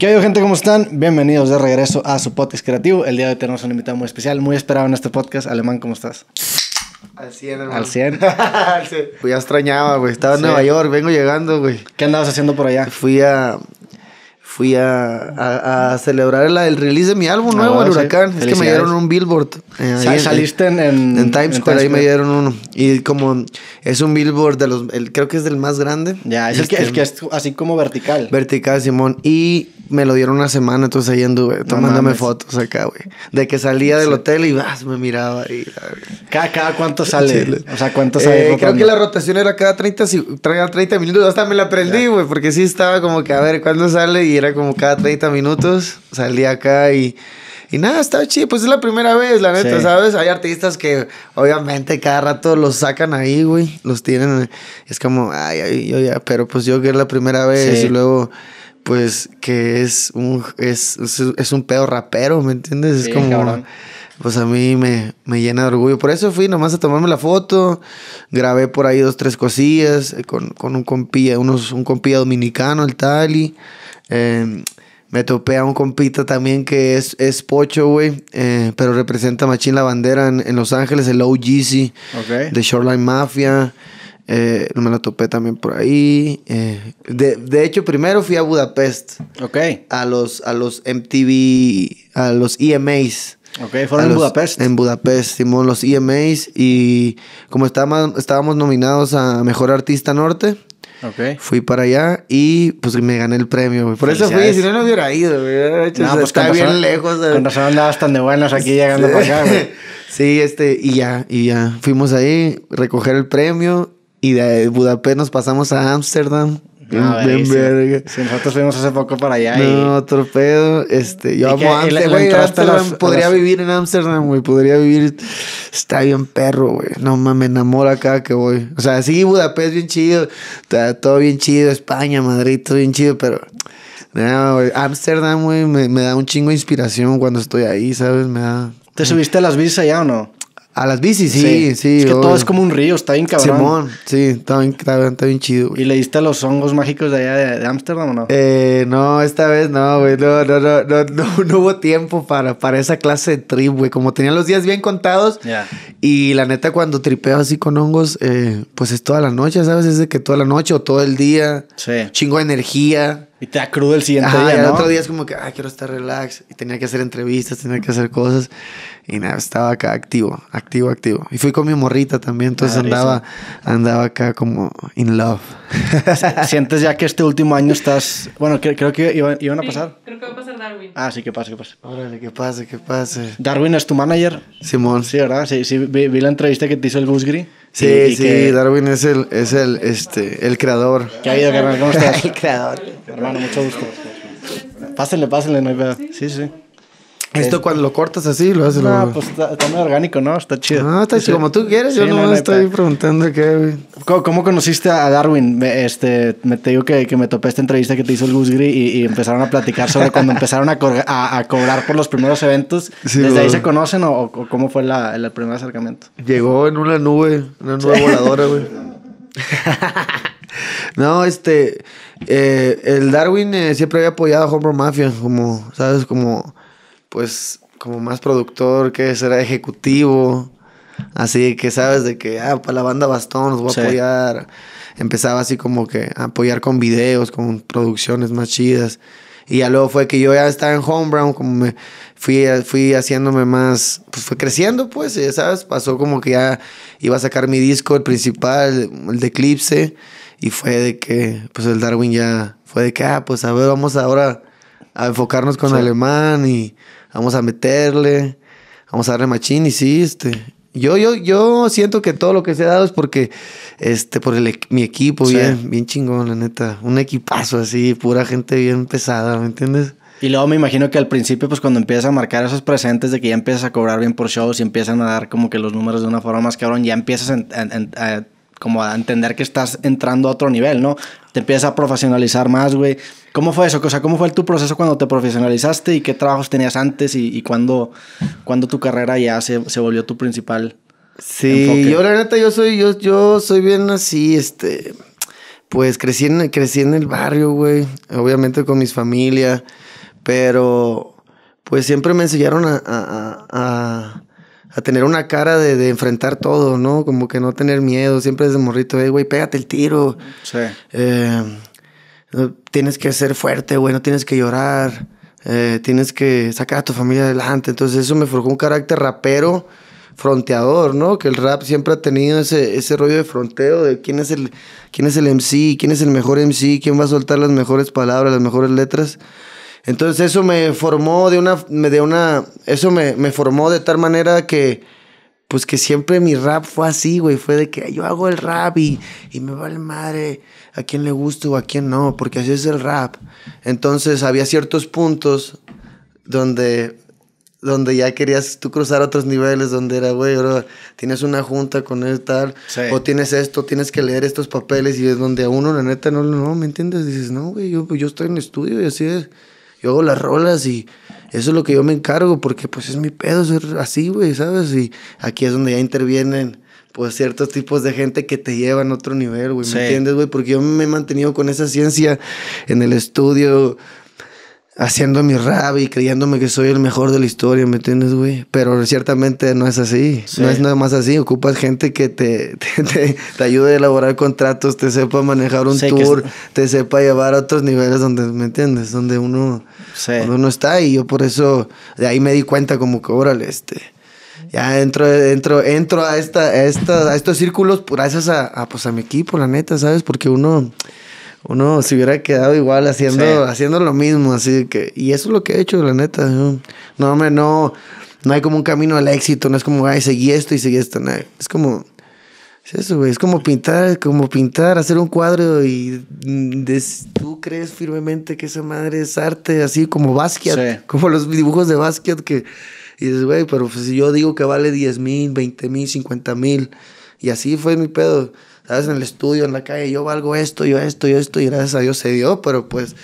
¿Qué hay, gente? ¿Cómo están? Bienvenidos de regreso a su podcast creativo. El día de hoy tenemos un invitado muy especial, muy esperado en este podcast. Alemán, ¿cómo estás? Al 100, hermano. Al 100. Pues ya extrañaba, güey. Estaba en Nueva York, vengo llegando, güey. ¿Qué andabas haciendo por allá? Fui a fui a, a, celebrar el release de mi álbum nuevo, ah, El Huracán. Es que me dieron un billboard. Eh, sí, saliste en, en, Times Square, ahí me dieron uno. Y como es un billboard de los, creo que es del más grande. Ya, es el, que, este, que es así como vertical. Vertical, Simón. Y me lo dieron una semana, entonces ahí anduve tomándome fotos acá, güey. De que salía del hotel y vas, me miraba y... Cada, cuánto sale. O sea, cuánto sale. Eh, creo que la rotación era cada 30, 30 minutos. Hasta me la aprendí, güey, porque sí estaba como que a ver cuándo sale y como cada 30 minutos, salí acá y, y nada, estaba chido, pues es la primera vez, la neta, ¿sabes? Hay artistas que obviamente cada rato los sacan ahí, güey, los tienen, es como, ay, ay yo ya, pero pues yo que es la primera vez y luego pues que es un es, es, un pedo rapero, ¿me entiendes? es como pues a mí me, llena de orgullo. Por eso fui nomás a tomarme la foto, grabé por ahí dos, tres cosillas eh, con, un compía, un compía dominicano, el Tali. Em, me topé a un compita también que es, es pocho, güey, eh, pero representa Machín la bandera en, Los Ángeles, el OGC okay. de Shoreline Mafia. Eh, me lo topé también por ahí. de, hecho, primero fui a Budapest. Ok. A los, a los MTV, a los EMAs. Ok, fueron en Budapest. En Budapest, Simón, los EMAs. Y como estábamos, nominados a Mejor Artista Norte, Fui para allá y pues me gané el premio, Por eso fui, si no, no hubiera ido, güey. No, pues está bien lejos. Con razón andabas tan de buenas aquí llegando para acá, güey. Sí, este, y ya, y ya. Fuimos ahí, recoger el premio y de Budapest nos pasamos a Ámsterdam. Ah, bien, Si, nosotros fuimos hace poco para allá. No, otro pedo Este, yo amo Amsterdam, güey. podría vivir en Amsterdam güey. Podría vivir. Está bien perro, güey. No mames, me enamora acá que voy. O sea, sí, Budapest bien chido. Está todo bien chido. España, Madrid, todo bien chido, pero. No, güey. güey, me, da un chingo de inspiración cuando estoy ahí, ¿sabes? Me da. ¿Te subiste a las visas allá o no? A las bicis, sí, sí. es que todo es como un río, está bien cabrón. Simón, sí, está bien, chido. ¿Y le diste a los hongos mágicos de allá de Ámsterdam o no? Eh, no, esta vez no, güey. No, no, no, no, no, hubo tiempo para, para esa clase de trip, güey. Como tenía los días bien contados. Y la neta, cuando tripeo así con hongos, eh, pues es toda la noche, ¿sabes? Es de que toda la noche o todo el día. Sí. Chingo de energía. Y te da el siguiente día, ¿no? el otro día es como que, ay, quiero estar relax. Y tenía que hacer entrevistas, tenía que hacer cosas. Y nada, estaba acá activo, activo, activo. Y fui con mi morrita también, entonces ah, andaba, andaba acá como in love. ¿Sientes ya que este último año estás... Bueno, creo que iban, a pasar. creo que va a pasar Darwin. Ah, sí, que pase, que pase. Órale, que pase, que pase. Darwin es tu manager. Simón. Sí, ¿verdad? Sí, sí vi, la entrevista que te hizo el Busgri. Sí, sí, Darwin es el, es el, este, el creador. ¿Qué ha habido, carnal? ¿Cómo estás? el creador. Hermano, mucho gusto. Pásenle, pásenle, no hay pedo. Sí, sí. Esto cuando lo cortas así, lo haces. No, lo... pues está, muy orgánico, ¿no? Está chido. No, ah, está así Como tú quieres, yo no, estoy preguntando qué, güey. ¿Cómo, conociste a Darwin? Este, me te digo que, que me topé esta entrevista que te hizo el Gus Gris y, empezaron a platicar sobre cuando empezaron a, a, cobrar por los primeros eventos. ¿Desde ahí se conocen o, cómo fue el primer acercamiento? Llegó en una nube, una nube voladora, güey. No, este, eh, el Darwin eh, siempre había apoyado a Homebrew Mafia, como, ¿sabes? Como pues como más productor, que será ejecutivo. Así que sabes de que, ah, para la banda Bastón los voy a apoyar. Empezaba así como que a apoyar con videos, con producciones más chidas. Y ya luego fue que yo ya estaba en brown como me fui, fui haciéndome más, pues fue creciendo, pues, ya sabes, pasó como que ya iba a sacar mi disco, el principal, el de Eclipse, y fue de que, pues el Darwin ya fue de que, ah, pues a ver, vamos ahora a enfocarnos con Alemán y vamos a meterle, vamos a darle machín y sí, este, yo, yo, yo siento que todo lo que se ha dado es porque, este, por el, mi equipo, bien, bien chingón, la neta. Un equipazo así, pura gente bien pesada, ¿me entiendes? Y luego me imagino que al principio, pues cuando empiezas a marcar esos presentes de que ya empiezas a cobrar bien por shows y empiezan a dar como que los números de una forma más cabrón, ya empiezas a, a como a entender que estás entrando a otro nivel, ¿no? Te empiezas a profesionalizar más, güey. ¿Cómo fue eso? O sea, ¿cómo fue tu proceso cuando te profesionalizaste y qué trabajos tenías antes y, cuándo, tu carrera ya se, se volvió tu principal? Sí, yo la neta, yo soy, yo, yo soy bien así, este, pues crecí en, crecí en el barrio, güey, obviamente con mis familia, pero pues siempre me enseñaron a a tener una cara de, enfrentar todo, ¿no? Como que no tener miedo, siempre desde morrito, güey, pégate el tiro. Sí. Eh, tienes que ser fuerte, güey, no tienes que llorar, eh, tienes que sacar a tu familia adelante. Entonces eso me forjó un carácter rapero, fronteador, ¿no? Que el rap siempre ha tenido ese, ese rollo de fronteo, de quién es, el, quién es el MC, quién es el mejor MC, quién va a soltar las mejores palabras, las mejores letras. Entonces eso me formó de una, de una, eso me, formó de tal manera que, pues que siempre mi rap fue así, güey, fue de que yo hago el rap y, me me vale madre a quién le gusta o a quién no, porque así es el rap. Entonces había ciertos puntos donde donde ya querías tú cruzar otros niveles, donde era, güey, ahora tienes una junta con él tal, o tienes esto, tienes que leer estos papeles, y es donde a uno, la neta, no, no, ¿me entiendes? Dices, no, güey, yo, estoy en estudio y así es yo hago las rolas y eso es lo que yo me encargo, porque pues es mi pedo ser así, güey, ¿sabes? Y aquí es donde ya intervienen pues ciertos tipos de gente que te llevan a otro nivel, güey, ¿me entiendes, güey? Porque yo me he mantenido con esa ciencia en el estudio, haciendo mi rap y creyéndome que soy el mejor de la historia, ¿me entiendes, güey? Pero ciertamente no es así. No es nada más así. Ocupas gente que te, te, ayude a elaborar contratos, te sepa manejar un tour, te sepa llevar a otros niveles donde, ¿me entiendes? Donde uno, uno está. Y yo por eso, de ahí me di cuenta como que, órale, este ya entro, entro a, esta, a, estos círculos gracias a, a, pues a mi equipo, la neta, ¿sabes? Porque uno, uno se hubiera quedado igual haciendo, haciendo lo mismo, así que, y eso es lo que he hecho, la neta. No, hombre, no, no hay como un camino al éxito, no es como, ay, seguí esto y seguí esto, no. es como, es eso, güey, es como pintar, como pintar, hacer un cuadro y mm, tú crees firmemente que esa madre es arte, así como Basquiat, como los dibujos de Basquiat que, y dices, güey, pero pues, si yo digo que vale 10 mil, 20 mil, 50 mil, y así fue mi pedo. ¿sabes? En el estudio, en la calle, yo valgo esto, yo esto, yo esto, y gracias a Dios se dio, pero pues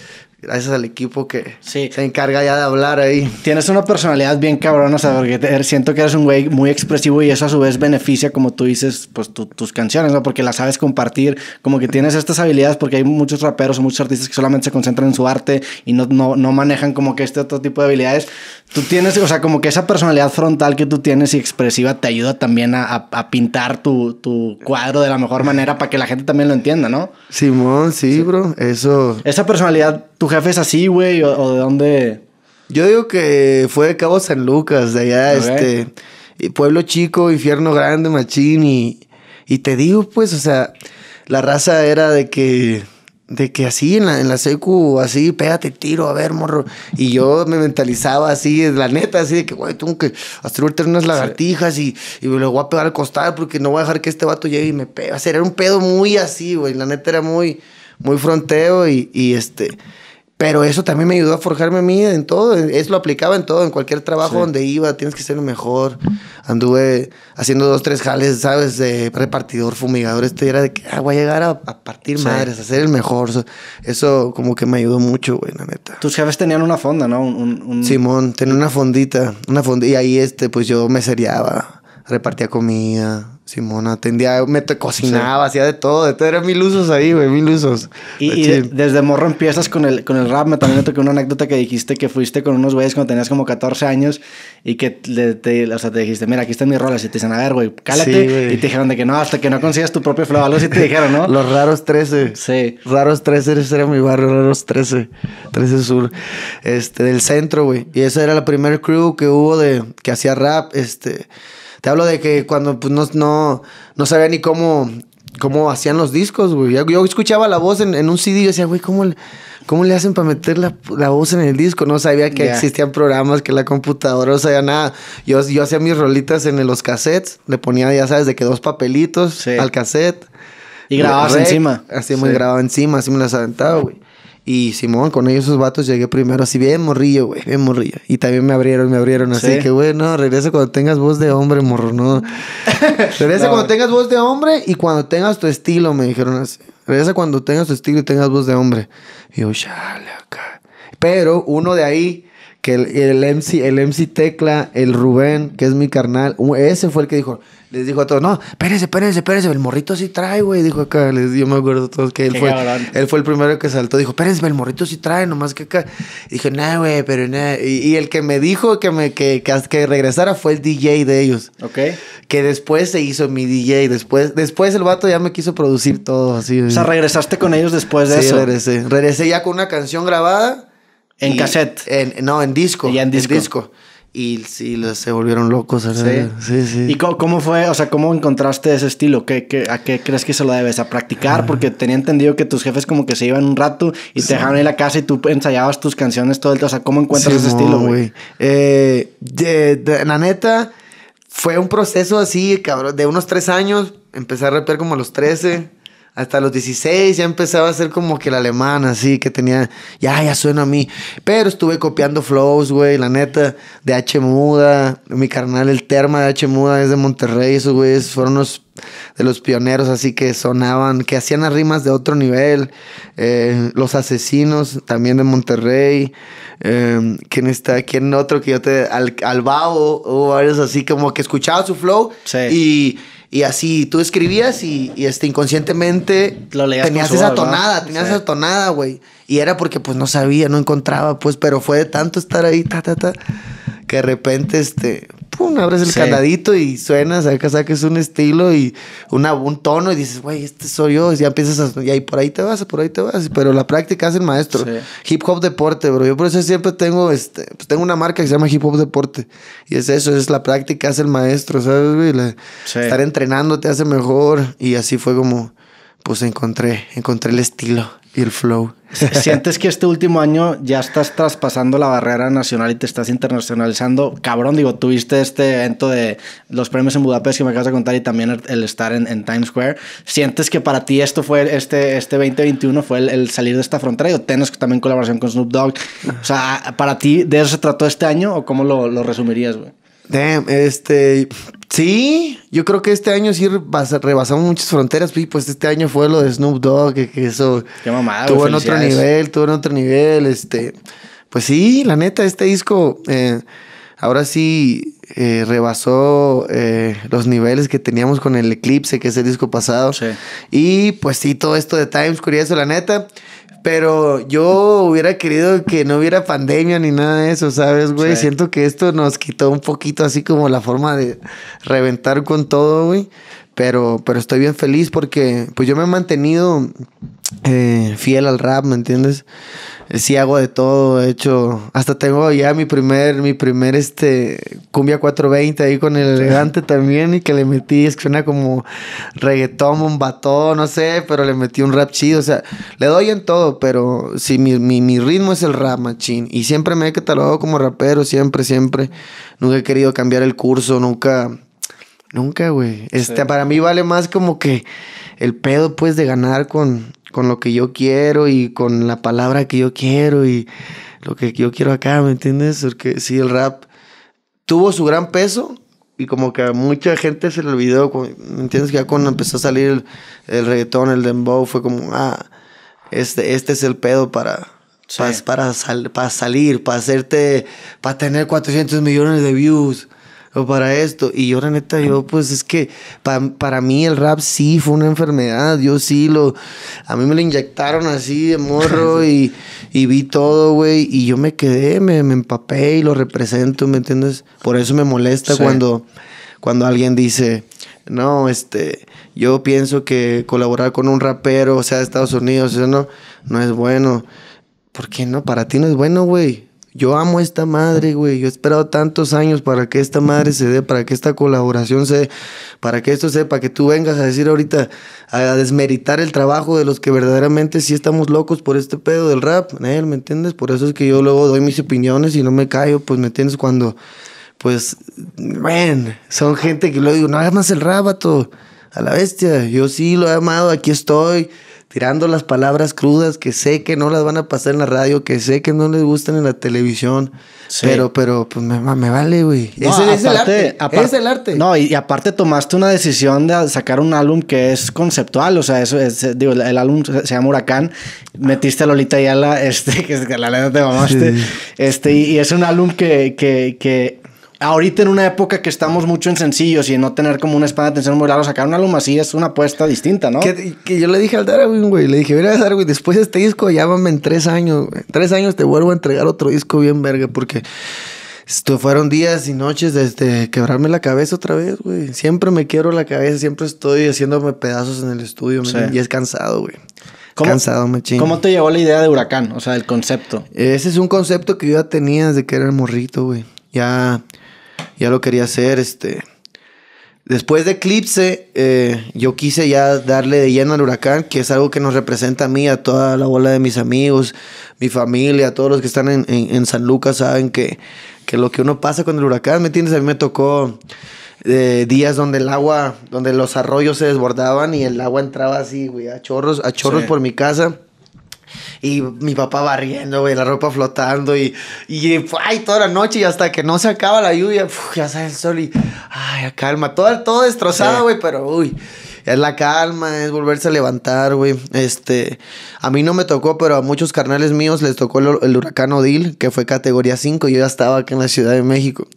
gracias al equipo que se encarga ya de hablar ahí. Tienes una personalidad bien cabrona, o sea, porque siento que eres un güey muy expresivo y eso a su vez beneficia, como tú dices, pues tus canciones, ¿no? Porque las sabes compartir, como que tienes estas habilidades, porque hay muchos raperos o muchos artistas que solamente se concentran en su arte y no, no, no manejan como que este otro tipo de habilidades. Tú tienes, o sea, como que esa personalidad frontal que tú tienes y expresiva te ayuda también a, pintar tu, cuadro de la mejor manera para que la gente también lo entienda, ¿no? Simón, sí, sí. bro, eso. Esa personalidad, tu jefes así, güey? O, de dónde? Yo digo que fue de Cabo San Lucas, de allá, este. Pueblo chico, infierno grande, machín. Y, y te digo, pues, o sea, la raza era de que de que así en la, en la secu, así, pégate tiro, a ver, morro. Y yo me mentalizaba así, la neta, así de que, güey, tengo que hacer unas lagartijas y, y, me lo voy a pegar al costado porque no voy a dejar que este vato llegue y me pegue. O sea, era un pedo muy así, güey. La neta era muy, muy fronteo y, y este. Pero eso también me ayudó a forjarme a mí en todo. Es lo aplicaba en todo, en cualquier trabajo donde iba, tienes que ser el mejor. Anduve haciendo dos, tres jales, ¿sabes? De repartidor, fumigador. Este era de que ah, voy a llegar a, partir madres, a ser el mejor. Eso como que me ayudó mucho, güey, la neta. Tus jefes tenían una fonda, ¿no? Un, Simón, tenía una fondita, una fondita. Y ahí, este, pues yo me seriaba repartía comida, Simona atendía, me cocinaba, hacía de todo, de todo, mil usos ahí, güey, mil usos. Y, desde morro empiezas con el, con el rap, me también tocó una anécdota que dijiste que fuiste con unos güeyes cuando tenías como 14 años y que te, o sea, te dijiste, mira, aquí está mi rolas y te dicen, a ver, güey, cálate. y te dijeron de que no, hasta que no consigas tu propio flow, algo así te dijeron, ¿no? Los raros 13. Sí. Raros 13, ese era mi barrio, raros 13, 13 Sur, este, del centro, güey. Y esa era la primer crew que hubo de, que hacía rap, este... Te hablo de que cuando pues, no, no, sabía ni cómo, cómo hacían los discos, güey. Yo, escuchaba la voz en, un CD y decía, güey, ¿cómo, ¿cómo le hacen para meter la, voz en el disco? No sabía que existían programas, que la computadora, no sabía nada. Yo, yo hacía mis rolitas en los cassettes, le ponía, ya sabes, de que dos papelitos al cassette. Y grababas encima. Así me grabado grababa encima, así me las aventaba, güey. Y Simón, con ellos, esos vatos, llegué primero así, bien morrillo, güey, bien morrillo. Y también me abrieron, me abrieron. Así que, güey, no, regresa cuando tengas voz de hombre, morro, no. regresa cuando tengas voz de hombre y cuando tengas tu estilo, me dijeron así. Regresa cuando tengas tu estilo y tengas voz de hombre. Y yo, chale, acá. Pero uno de ahí, que el, MC, el MC Tecla, el Rubén, que es mi carnal, ese fue el que dijo, les dijo a todos, no, espérense, espérense, espérense, el morrito sí trae, güey, dijo acá, les, yo me acuerdo todos que él fue, él fue el primero que saltó, dijo, espérense, el morrito sí trae, nomás que acá, dije, nah, güey, pero nada, y, el que me dijo que, me, que, que, regresara fue el DJ de ellos, ok, que después se hizo mi DJ, después, después el vato ya me quiso producir todo, así, o sea, regresaste con ellos después de sí, eso, regresé, regresé ya con una canción grabada, en cassette, no, en disco, y en En disco y se volvieron locos. ¿verdad? Sí, sí, sí. ¿Y cómo, fue, o sea, cómo encontraste ese estilo? ¿Qué, a qué crees que se lo debes? ¿A practicar? Porque tenía entendido que tus jefes como que se iban un rato y te dejaron ir a la casa y tú ensayabas tus canciones todo el día. O sea, ¿cómo encuentras ese estilo, güey? Eh, la neta, fue un proceso así, cabrón, de unos tres años. Empecé a rapear como a los trece hasta los 16 ya empezaba a ser como que el alemán, así, que tenía, ya, ya suena a mí. Pero estuve copiando flows, güey, la neta, de H Muda, mi carnal el Terma de H Muda es de Monterrey, esos güeyes fueron los de los pioneros, así que sonaban, que hacían las rimas de otro nivel. Eh, los asesinos también de Monterrey. Em, ¿Quién está? ¿Quién otro que yo te. Al, al hubo varios así como que escuchaba su flow sí. y y así, tú escribías y, este, inconscientemente tenías esa tonada, tenías esa tonada, güey. Y era porque pues no sabía, no encontraba, pues, pero fue de tanto estar ahí, ta, ta, ta que de repente, este, pum, abres el y candadito y suena, que es un estilo y un tono y dices, güey, este soy yo. Y ya empiezas a, y ahí por ahí te vas, por ahí te vas. Pero la práctica hace el maestro. Hip hop deporte, bro. Yo por eso siempre tengo, este, pues tengo una marca que se llama Hip Hop Deporte. Y es eso, es la práctica hace el maestro, ¿sabes, güey? Estar entrenando te hace mejor. Y así fue como pues encontré, encontré el estilo y el flow. ¿Sientes que este último año ya estás traspasando la barrera nacional y te estás internacionalizando? Cabrón, digo, tuviste este evento de los premios en Budapest que me acabas de contar y también el estar en, Times Square. ¿Sientes que para ti esto fue, este, este 2021 fue el, salir de esta frontera? ¿O tienes también colaboración con Snoop Dogg? O sea, ¿para ti de eso se trató este año o cómo lo, lo resumirías, güey? Damn, este. Sí, yo creo que este año sí rebasamos muchas fronteras. pues este año fue lo de Snoop Dogg, que, eso. Qué Tuvo en otro nivel, tuvo en otro nivel. Este. Pues sí, la neta, este disco. Eh, ahora sí eh, rebasó eh, los niveles que teníamos con el Eclipse, que es el disco pasado. Sí. Y pues sí, todo esto de Times Curioso, la neta. Pero yo hubiera querido que no hubiera pandemia ni nada de eso, ¿sabes, güey? Siento que esto nos quitó un poquito así como la forma de reventar con todo, güey. Pero, pero estoy bien feliz porque pues yo me he mantenido eh, fiel al rap, ¿me entiendes? Eh, sí hago de todo, he hecho, hasta tengo ya mi primer, mi primer este cumbia 420 ahí con el elegante también y que le metí, es que suena como reggaetón, un batón, no sé, pero le metí un rap chido, o sea, le doy en todo, pero si mi, mi, mi ritmo es el rap, machín, y siempre me he catalogado como rapero, siempre, siempre, nunca he querido cambiar el curso, nunca Nunca, güey. Este, Para mí vale más como que el pedo, pues, de ganar con, con lo que yo quiero y con la palabra que yo quiero y lo que yo quiero acá, ¿me entiendes? Porque sí, el rap tuvo su gran peso y como que a mucha gente se le olvidó, ¿me entiendes? Que ya cuando empezó a salir el, reggaetón, el dembow, fue como, ah, este, este es el pedo para... Para, para, para salir, para hacerte, para tener 400 millones de views para esto. Y yo, la neta, yo, pues es que para mí el rap sí fue una enfermedad. Yo sí lo. A mí me lo inyectaron así de morro y, vi todo, güey. Y yo me quedé, me, me, empapé y lo represento, ¿me entiendes? Por eso me molesta cuando, cuando alguien dice. No, este, yo pienso que colaborar con un rapero, o sea, de Estados Unidos, eso no, no es bueno. ¿Por qué no? Para ti no es bueno, güey yo amo esta madre, güey, yo he esperado tantos años para que esta madre se dé, para que esta colaboración se dé, para que esto se para que tú vengas a decir ahorita, a desmeritar el trabajo de los que verdaderamente sí estamos locos por este pedo del rap, ¿me entiendes? Por eso es que yo luego doy mis opiniones y no me callo, pues, ¿me entiendes? Cuando, pues, ven, son gente que luego digo, no amas el rabato, a la bestia, yo sí lo he amado, aquí estoy tirando las palabras crudas que sé que no las van a pasar en la radio, que sé que no les gustan en la televisión, pero, pero pues me, vale, güey. No, es, el arte, es el arte. No, y, aparte tomaste una decisión de sacar un álbum que es conceptual, o sea, eso el, álbum se, llama Huracán, metiste a Lolita Ayala, este, que la neta te mamaste, este, y, y, es un álbum que, que, que ahorita en una época que estamos mucho en sencillos y no tener como una espada de tensión muy larga, sacar una luma así es una apuesta distinta, ¿no? Que, yo le dije al Darwin, güey, le dije, mira Darwin, después de este disco llámame en tres años, en tres años te vuelvo a entregar otro disco bien verga, porque esto fueron días y noches desde quebrarme la cabeza otra vez, güey. Siempre me quiero la cabeza, siempre estoy haciéndome pedazos en el estudio, y es cansado, güey. cansado, me chingo. ¿Cómo te llegó la idea de Huracán? O sea, el concepto. Ese es un concepto que yo ya tenía desde que era el morrito, güey ya, ya lo quería hacer, este... Después de Eclipse, eh, yo quise ya darle de lleno al huracán, que es algo que nos representa a mí, a toda la bola de mis amigos, mi familia, a todos los que están en, San Lucas saben que, lo que uno pasa con el huracán, ¿me entiendes? A mí me tocó eh, días donde el agua, donde los arroyos se desbordaban y el agua entraba así, güey, a chorros, a chorros por mi casa. Y mi papá barriendo, güey, la ropa flotando y, y ay, toda la noche y hasta que no se acaba la lluvia, ya sale el sol y, ay, calma, todo, todo destrozado, güey, pero uy es la calma, es volverse a levantar, güey. Este, a mí no me tocó, pero a muchos carnales míos les tocó el, huracán Odil, que fue categoría 5. Yo ya estaba acá en la Ciudad de México.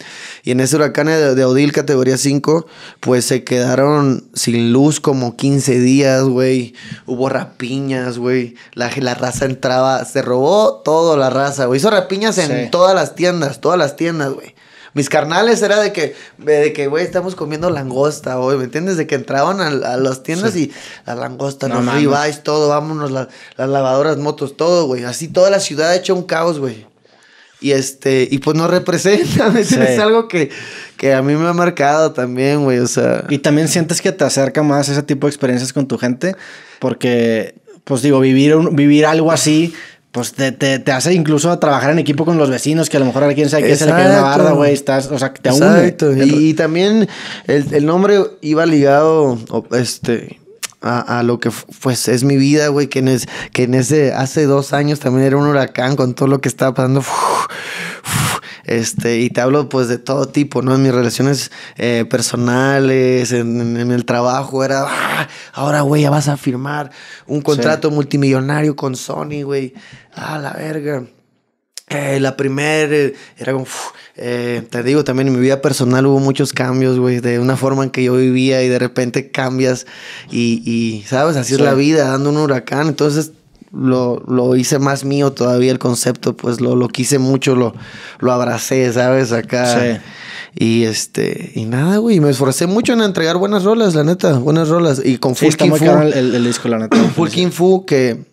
Y en ese huracán de, Odil, categoría 5, pues se quedaron sin luz como 15 días, güey. Hubo rapiñas, güey. La, la raza entraba, se robó toda la raza, güey. Hizo rapiñas en todas las tiendas, todas las tiendas, güey. Mis carnales era de que, de que, güey, estamos comiendo langosta hoy, ¿me entiendes? De que entraban a, las tiendas y la langosta, no los ribeyes, todo, vámonos, las lavadoras, motos, todo, güey. Así toda la ciudad ha hecho un caos, güey. Y este, y pues no representa, Es algo que, que a mí me ha marcado también, güey, o sea. Y también sientes que te acerca más ese tipo de experiencias con tu gente, porque, pues digo, vivir, vivir algo así pues te, te, hace incluso trabajar en equipo con los vecinos, que a lo mejor alguien sabe que es el que la barda, güey, estás, o sea, te Y, también el, nombre iba ligado, este... A, lo que pues es mi vida, güey, que, en es, ese hace dos años también era un huracán con todo lo que estaba pasando. Este, y te hablo pues de todo tipo, ¿no? En mis relaciones eh, personales, en, el trabajo, era, ¡Ah! ahora, güey, ya vas a firmar un contrato multimillonario con Sony, güey. Ah, la verga. Eh, la primera eh, era como, te digo, también en mi vida personal hubo muchos cambios, güey, de una forma en que yo vivía y de repente cambias y, ¿sabes? Así es la vida, dando un huracán. Entonces lo, lo, hice más mío todavía el concepto, pues lo, quise mucho, lo, lo abracé, ¿sabes? Acá. Sí. Y este, y nada, güey, me esforcé mucho en entregar buenas rolas, la neta, buenas rolas. Y con sí, Full Fu, el, disco, la neta. Full King Fu, que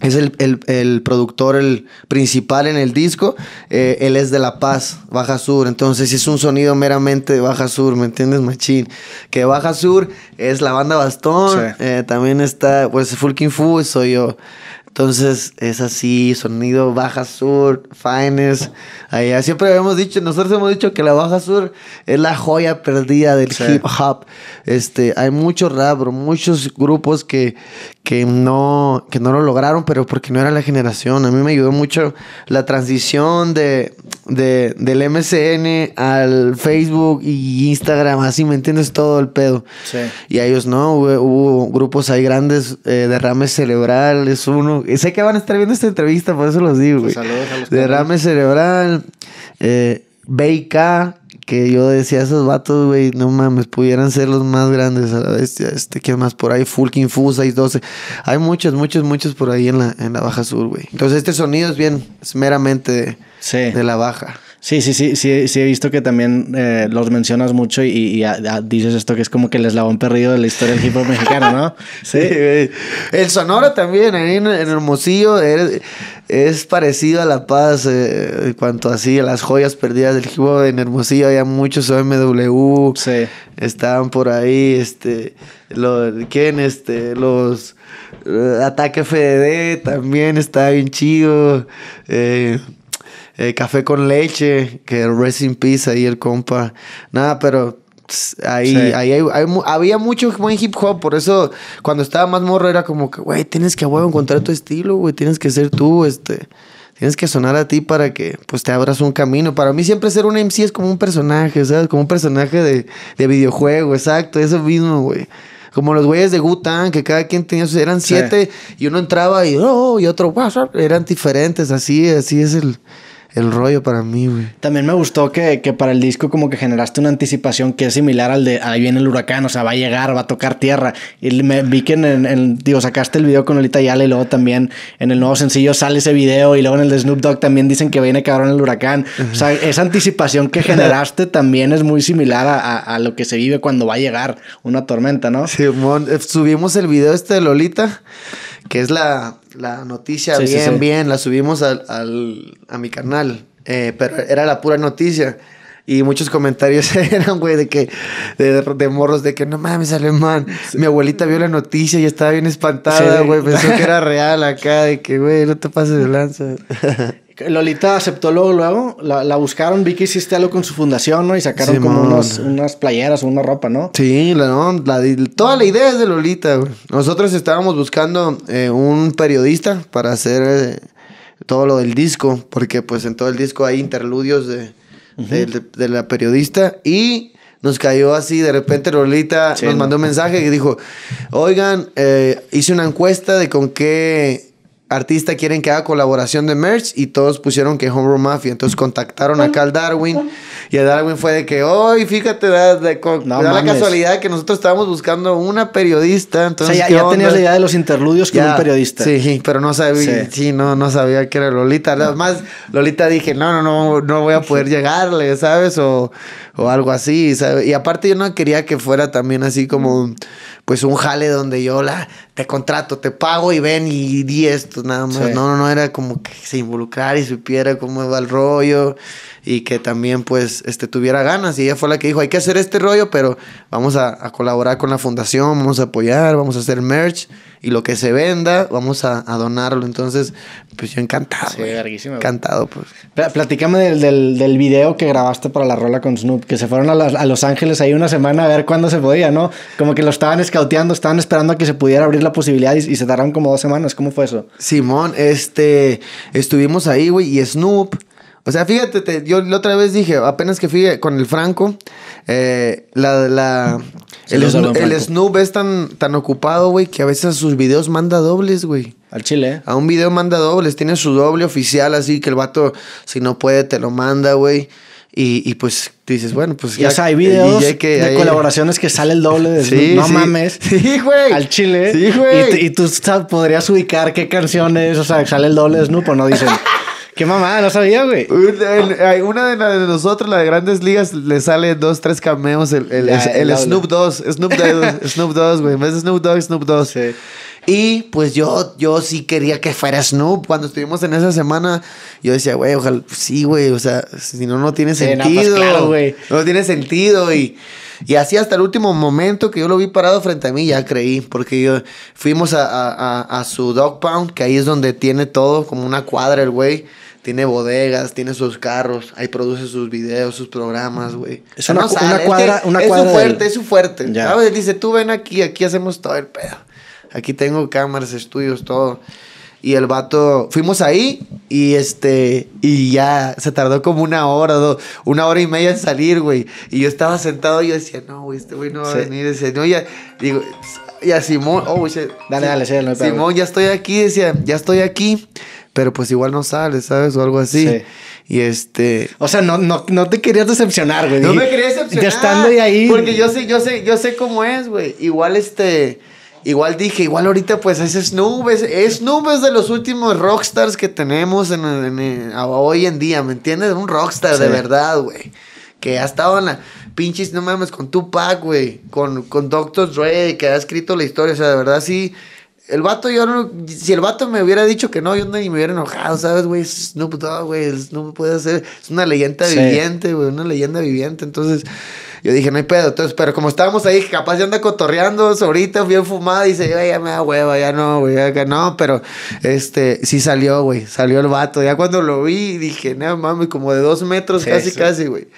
es el, productor el principal en el disco. Eh, él es de La Paz, Baja Sur. Entonces es un sonido meramente de Baja Sur, ¿me entiendes, machín? Que Baja Sur es la banda Bastón. Eh, también está, pues, Fulkin Fu, soy yo. Entonces es así, sonido Baja Sur, Fines. Ah, siempre habíamos dicho, nosotros hemos dicho que la Baja Sur es la joya perdida del hip hop. Este, hay mucho rap, muchos grupos que, que no, que no lo lograron, pero porque no era la generación. A mí me ayudó mucho la transición de, del MCN al Facebook y Instagram, así me entiendes todo el pedo. Y a ellos no, hubo, grupos ahí grandes, eh, Derrame Cerebral es uno. Sé que van a estar viendo esta entrevista, por eso los digo, pues los. derrame cerebral, eh, BIK, que yo decía, esos vatos, güey, no mames, pudieran ser los más grandes a la bestia. Este, qué más por ahí? fusa y 12 Hay muchos, muchos, muchos por ahí en la, en la Baja Sur, güey. Entonces este sonido es bien, es meramente de, de la Baja. Sí, sí, sí, sí, he visto que también eh, los mencionas mucho y, dices esto que es como que el eslabón perdido de la historia del hip hop mexicano, ¿no? Sí. El Sonora también, ahí en, Hermosillo, es, parecido a La Paz eh, en cuanto así a las joyas perdidas del hip hop. En Hermosillo había muchos OMW, sí. estaban por ahí, este, los, ¿quién? Este, los eh, Ataque FDD también está bien chido. Eh, café con leche, que rest in peace ahí el compa. Nada, pero Ahí, ahí había mucho buen hip hop, por eso cuando estaba más morro era como que, güey, tienes que encontrar tu estilo, güey, tienes que ser tú, este, tienes que sonar a ti para que pues te abras un camino. Para mí siempre ser un MC es como un personaje, o sea, Como un personaje de, videojuego, exacto, eso mismo, güey. Como los güeyes de Gutan, que cada quien tenía eran siete y uno entraba y, oh, y otro, eran diferentes, así, así es el el rollo para mí, güey. También me gustó que, que, para el disco como que generaste una anticipación que es similar al de ahí viene el huracán, o sea, va a llegar, va a tocar tierra. Y me vi que en, digo, sacaste el video con Lolita Yala y luego también en el nuevo sencillo sale ese video y luego en el de Snoop Dogg también dicen que viene cabrón el huracán. O sea, esa anticipación que generaste también es muy similar a, a, lo que se vive cuando va a llegar una tormenta, ¿no? Simón, eh, subimos el video este de Lolita que es la, noticia bien, bien, la subimos al, a mi canal, eh, pero era la pura noticia. Y muchos comentarios eran, güey, de que, de, morros, de que no mames, alemán. Mi abuelita vio la noticia y estaba bien espantada, güey. Pensó que era real acá, de que, güey, no te pases de lanza. Lolita aceptó luego, luego. La, buscaron, vi que hiciste algo con su fundación, ¿no? Y sacaron como unas playeras o una ropa, ¿no? Sí, toda la idea es de Lolita, Nosotros estábamos buscando eh, un periodista para hacer eh, todo lo del disco, porque pues en todo el disco hay interludios de, de, la periodista y nos cayó así, de repente Lolita nos mandó un mensaje que dijo, oigan, eh, hice una encuesta de con qué artista quieren que haga colaboración de merch y todos pusieron que Homebrew Mafia. Entonces contactaron acá al Darwin y el Darwin fue de que, hoy fíjate, da, la casualidad que nosotros estábamos buscando una periodista. Entonces, o sea, ya, tenías la idea de los interludios con un periodista. Sí, pero no sabía, sí. no, no sabía que era Lolita. Además, Lolita dije, no, no, no, no voy a poder llegarle, ¿sabes? O, o algo así, ¿sabes? Y aparte yo no quería que fuera también así como pues un jale donde yo la, te contrato, te pago y ven y di esto, nada más. no, No, no era como que se involucrara y supiera cómo va el rollo y que también pues este, tuviera ganas. Y ella fue la que dijo, hay que hacer este rollo, pero vamos a, a colaborar con la fundación, vamos a apoyar, vamos a hacer merch y lo que se venda, vamos a, donarlo. Entonces, pues yo encantado. Sí, larguísimo. Encantado, pues. platícame del, del, video que grabaste para la rola con Snoop, que se fueron a, Los Ángeles ahí una semana a ver cuándo se podía, ¿no? Como que lo estaban escauteando, estaban esperando a que se pudiera abrir la posibilidad y, y se tardaron como dos semanas. ¿Cómo fue eso? Simón, este, estuvimos ahí, güey, y Snoop o sea, fíjate, yo la otra vez dije, apenas que fui con el Franco, eh, la, el, Snoop, es tan, tan ocupado, güey, que a veces a sus videos manda dobles, güey. Al chile, eh. A un video manda dobles, tiene su doble oficial, así que el vato, si no puede, te lo manda, güey. Y, pues dices, bueno, pues ya. o hay videos de hay... colaboraciones que sale el doble de sí, No mames. Sí, güey. Al chile. Eh. Sí, güey. Y, y tú podrías ubicar qué canciones, o sea, sale el doble de Snoop o no dicen. Qué mamá, no sabía, güey. Una, de, las de nosotros, la de grandes ligas, le sale dos, tres cameos. El, Snoop 2. Snoop 2, Snoop güey. En Snoop Dogg, Snoop 2. Y pues yo, yo sí quería que fuera Snoop. Cuando estuvimos en esa semana, yo decía, güey, ojalá, sí, güey, o sea, si no, no tiene pues, sentido. no, tiene sentido. Y, y así hasta el último momento que yo lo vi parado frente a mí, ya creí, porque yo fuimos a, a su dog pound, que ahí es donde tiene todo, como una cuadra el güey tiene bodegas, tiene sus carros, ahí produce sus videos, sus programas, güey. Es ah, una, cuadra, es, su fuerte, es su fuerte. Dice, tú ven aquí, aquí hacemos todo el pedo. Aquí tengo cámaras, estudios, todo. Y el vato, fuimos ahí y este, y ya se tardó como una hora, una hora y media en salir, güey. Y yo estaba sentado y yo decía, no, güey, este güey no va a venir. Decía, no, ya, digo, ya Simón, oh, dale, dale, Simón, ya estoy aquí, decía, ya estoy aquí pero pues igual no sale, ¿sabes? O algo así. Sí. Y este. O sea, no, no, no te querías decepcionar, güey. No me quería decepcionar. Ya estando ahí. Porque yo sé, yo sé, yo sé cómo es, güey. Igual este. Igual dije, igual ahorita pues ese Snoop, es, es de los últimos rockstars que tenemos en, hoy en día, ¿me entiendes? Un rockstar de verdad, güey. Que ha estado en la pinches, no mames, con Tupac, güey, con, con Doctor Dre, que ha escrito la historia, o sea, de verdad sí, el vato, yo no, si el vato me hubiera dicho que no, yo ni me hubiera enojado, ¿sabes, güey? no Dogg, pues, güey, Snoop puede ser, es una leyenda viviente, güey, una leyenda viviente. Entonces, yo dije, no hay pedo. Entonces, pero como estábamos ahí, capaz ya anda cotorreando ahorita, bien fumada, dice, ya me da hueva, ya no, güey, que no, pero este, sí salió, güey, salió el vato. Ya cuando lo vi, dije, no mami, como de dos metros, casi, casi, güey.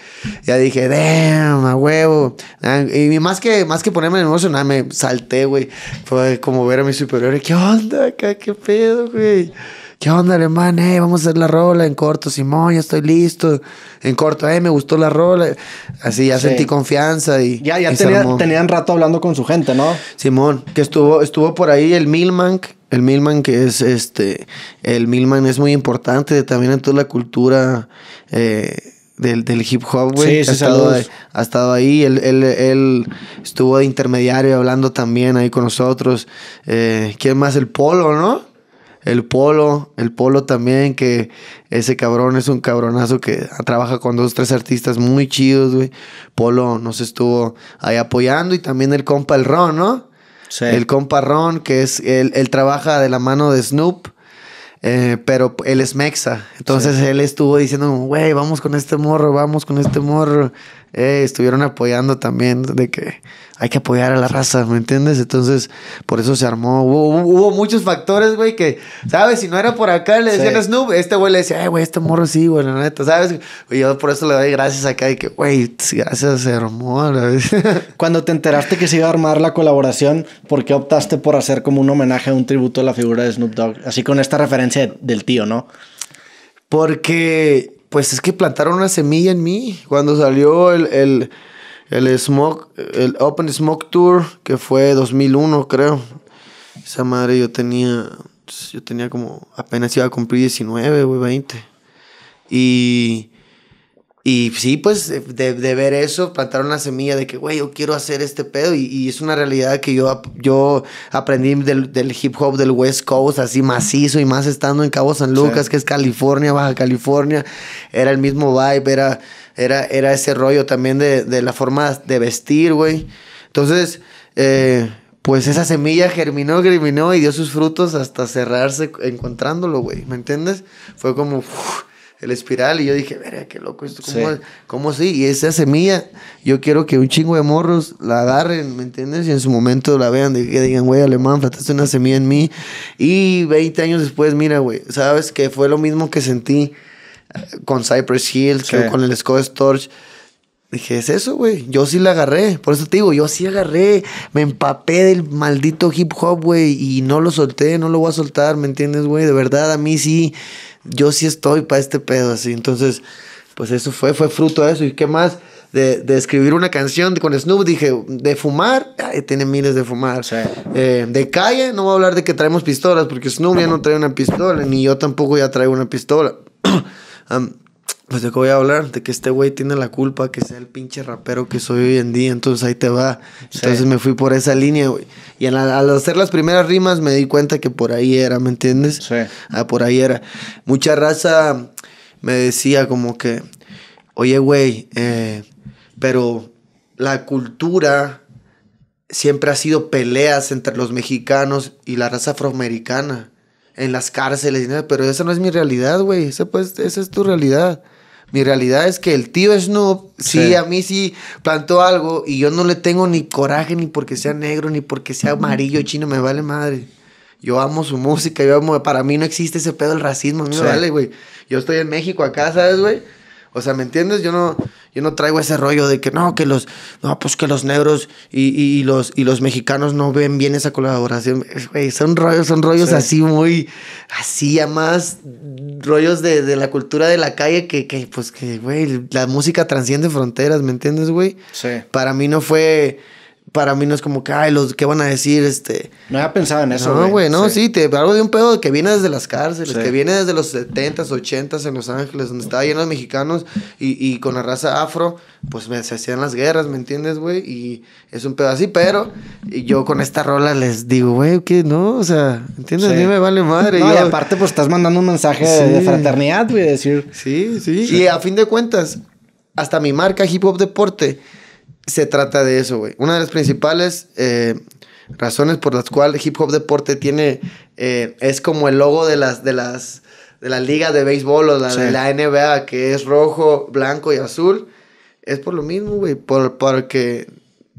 Ya dije, damn, a huevo. Ah, y más que, más que ponerme nervioso, nada, ah, me salté, güey. Fue como ver a mi superior, ¿qué onda acá? ¿Qué pedo, güey? ¿Qué onda, alemán? Eh, vamos a hacer la rola en corto, Simón, ya estoy listo. En corto, eh, me gustó la rola. Así ya sentí confianza y. Ya, ya tenían rato hablando con su gente, ¿no? Simón, que estuvo, estuvo por ahí el Milman, el Milman que es este. El Milman es muy importante también en toda la cultura. Eh, del, del, hip hop, güey. Sí, ha, estado ahí, ha, estado ahí. Él, él, estuvo de intermediario hablando también ahí con nosotros. Eh, ¿Quién más? El Polo, ¿no? El Polo, el Polo también, que ese cabrón es un cabronazo que trabaja con dos, tres artistas muy chidos, güey. Polo nos estuvo ahí apoyando y también el compa El Ron, ¿no? Sí. El compa Ron, que es, él, trabaja de la mano de Snoop. Eh, pero él es mexa. Entonces él estuvo diciendo, güey, vamos con este morro, vamos con este morro. Eh, estuvieron apoyando también de que hay que apoyar a la raza, ¿me entiendes? Entonces, por eso se armó. Hubo, muchos factores, güey, que, ¿sabes? Si no era por acá, le decían a Snoop, este güey le decía, güey, este morro sí, güey, la neta, ¿sabes? Y yo por eso le doy gracias acá y que, güey, gracias, se armó. Cuando te enteraste que se iba a armar la colaboración, ¿por qué optaste por hacer como un homenaje, un tributo a la figura de Snoop Dogg? Así con esta referencia del tío, ¿no? Porque pues es que plantaron una semilla en mí. Cuando salió el, el, smoke, el Open Smoke Tour, que fue 2001, creo. Esa madre yo tenía, yo tenía como, apenas iba a cumplir 19, güey, 20. Y y sí, pues de, ver eso, plantaron una semilla de que, güey, yo quiero hacer este pedo. Y, es una realidad que yo, yo aprendí del, hip hop del West Coast, así macizo y más estando en Cabo San Lucas, que es California, Baja California. Era el mismo vibe, era, era, era ese rollo también de, la forma de vestir, güey. Entonces, eh, pues esa semilla germinó, germinó y dio sus frutos hasta cerrarse encontrándolo, güey. ¿Me entiendes? Fue como el espiral. Y yo dije, verga, qué loco esto, ¿cómo, ¿cómo sí? Y esa semilla, yo quiero que un chingo de morros la agarren, ¿me entiendes? Y en su momento la vean, que digan, güey, alemán, faltaste una semilla en mí. Y 20 años después, mira, güey, ¿sabes? Que fue lo mismo que sentí eh, con Cypress Hill, con el Scott Storch. Dije, es eso, güey. Yo sí la agarré. Por eso te digo, yo sí agarré. Me empapé del maldito hip hop, güey. Y no lo solté, no lo voy a soltar, ¿me entiendes, güey? De verdad, a mí sí yo sí estoy para este pedo, así. Entonces, pues eso fue, fue fruto de eso. ¿Y qué más? De, escribir una canción con Snoop, dije, de fumar, tiene miles de fumar. Eh, de calle, no voy a hablar de que traemos pistolas, porque Snoop ya no trae una pistola, ni yo tampoco ya traigo una pistola. pues de qué voy a hablar, de que este güey tiene la culpa, que sea el pinche rapero que soy hoy en día, entonces ahí te va. Entonces me fui por esa línea, güey. Y al hacer las primeras rimas me di cuenta que por ahí era, ¿me entiendes? Sí. Ah, por ahí era. Mucha raza me decía como que, oye, güey, eh, pero la cultura siempre ha sido peleas entre los mexicanos y la raza afroamericana en las cárceles, pero esa no es mi realidad, güey. Esa, pues, esa es tu realidad. Mi realidad es que el tío Snoop, sí, a mí sí plantó algo y yo no le tengo ni coraje ni porque sea negro, ni porque sea amarillo, chino, me vale madre. Yo amo su música, yo amo, para mí no existe ese pedo del racismo, a me vale, güey. Yo estoy en México acá, ¿sabes, güey? O sea, ¿me entiendes? Yo no, yo no traigo ese rollo de que no, que los, no, pues que los negros y, los, y los mexicanos no ven bien esa colaboración. Wey, son rollos, son rollos así muy, así ya más rollos de, la cultura de la calle que, que pues que, güey, la música transciende fronteras, ¿me entiendes, güey? Sí. Para mí no fue para mí no es como que, ay, los que van a decir, este. No había pensado en eso. No, güey, no, sí. te, algo de un pedo que viene desde las cárceles, que viene desde los 70s, 80s en Los Ángeles, donde estaba lleno de mexicanos y, con la raza afro, pues se hacían las guerras, ¿me entiendes, güey? Y es un pedo así, pero yo con esta rola les digo, güey, ¿qué? No, o sea, ¿entiendes? A mí me vale madre. y aparte, pues estás mandando un mensaje de fraternidad, güey, decir. Sí, sí. Y a fin de cuentas, hasta mi marca Hip Hop Deporte se trata de eso, güey. Una de las principales eh, razones por las cuales Hip Hop Deporte tiene. Eh, es como el logo de las. De las de la liga de béisbol o la de la NBA, que es rojo, blanco y azul, es por lo mismo, güey. Por, porque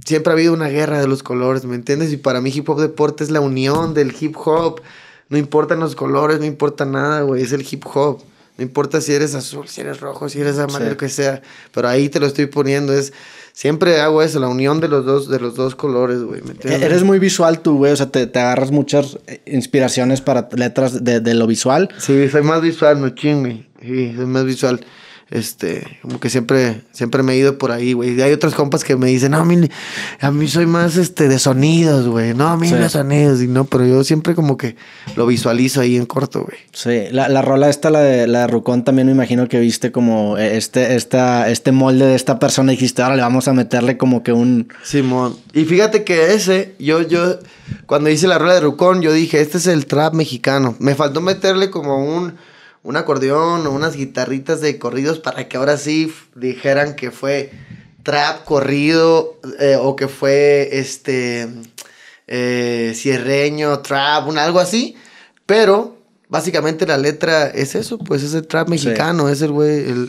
siempre ha habido una guerra de los colores, ¿me entiendes? Y para mí hip hop deporte es la unión del hip hop. No importan los colores, no importa nada, güey. Es el hip hop. No importa si eres azul, si eres rojo, si eres amarillo, lo que sea. Pero ahí te lo estoy poniendo. Es Siempre hago eso, la unión de los dos, de los dos colores, güey. E-, eres muy visual tú, güey. O sea, te, agarras muchas eh, inspiraciones para letras de, lo visual. Sí, soy más visual, no chingue. Sí, soy más visual. Este, como que siempre, siempre me he ido por ahí, güey. Hay otras compas que me dicen, no, a mí, a mí soy más este, de sonidos, güey. No, a mí no sonidos. Y no, pero yo siempre como que lo visualizo ahí en corto, güey. Sí, la, la, rola esta, la de, la de Rucón, también me imagino que viste como este, esta, este molde de esta persona y dijiste, ahora le vamos a meterle como que un. Simón. Y fíjate que ese, yo, yo, cuando hice la rola de Rucón, yo dije, este es el trap mexicano. Me faltó meterle como un un acordeón o unas guitarritas de corridos para que ahora sí dijeran que fue trap corrido eh, o que fue este eh, cierreño, trap, algo así. Pero básicamente la letra es eso, pues es el trap mexicano, es el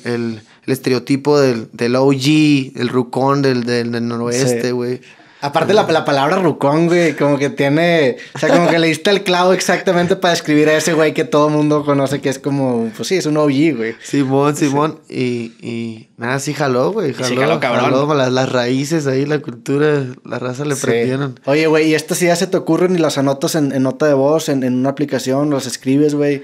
el, estereotipo del, del OG, el rucón del, del, noroeste, güey. Aparte, la, palabra rucón, güey, como que tiene. O sea, como que le diste el clavo exactamente para describir a ese güey que todo mundo conoce, que es como. Pues sí, es un OG, güey. Simón, Simón. Y, y. Nada, sí jaló, güey. Jaló, sí, jaló cabrón. las, raíces ahí, la cultura, la raza le sí. Oye, güey, ¿y estas ideas se te ocurren y las anotas en, nota de voz, en, una aplicación, las escribes, güey?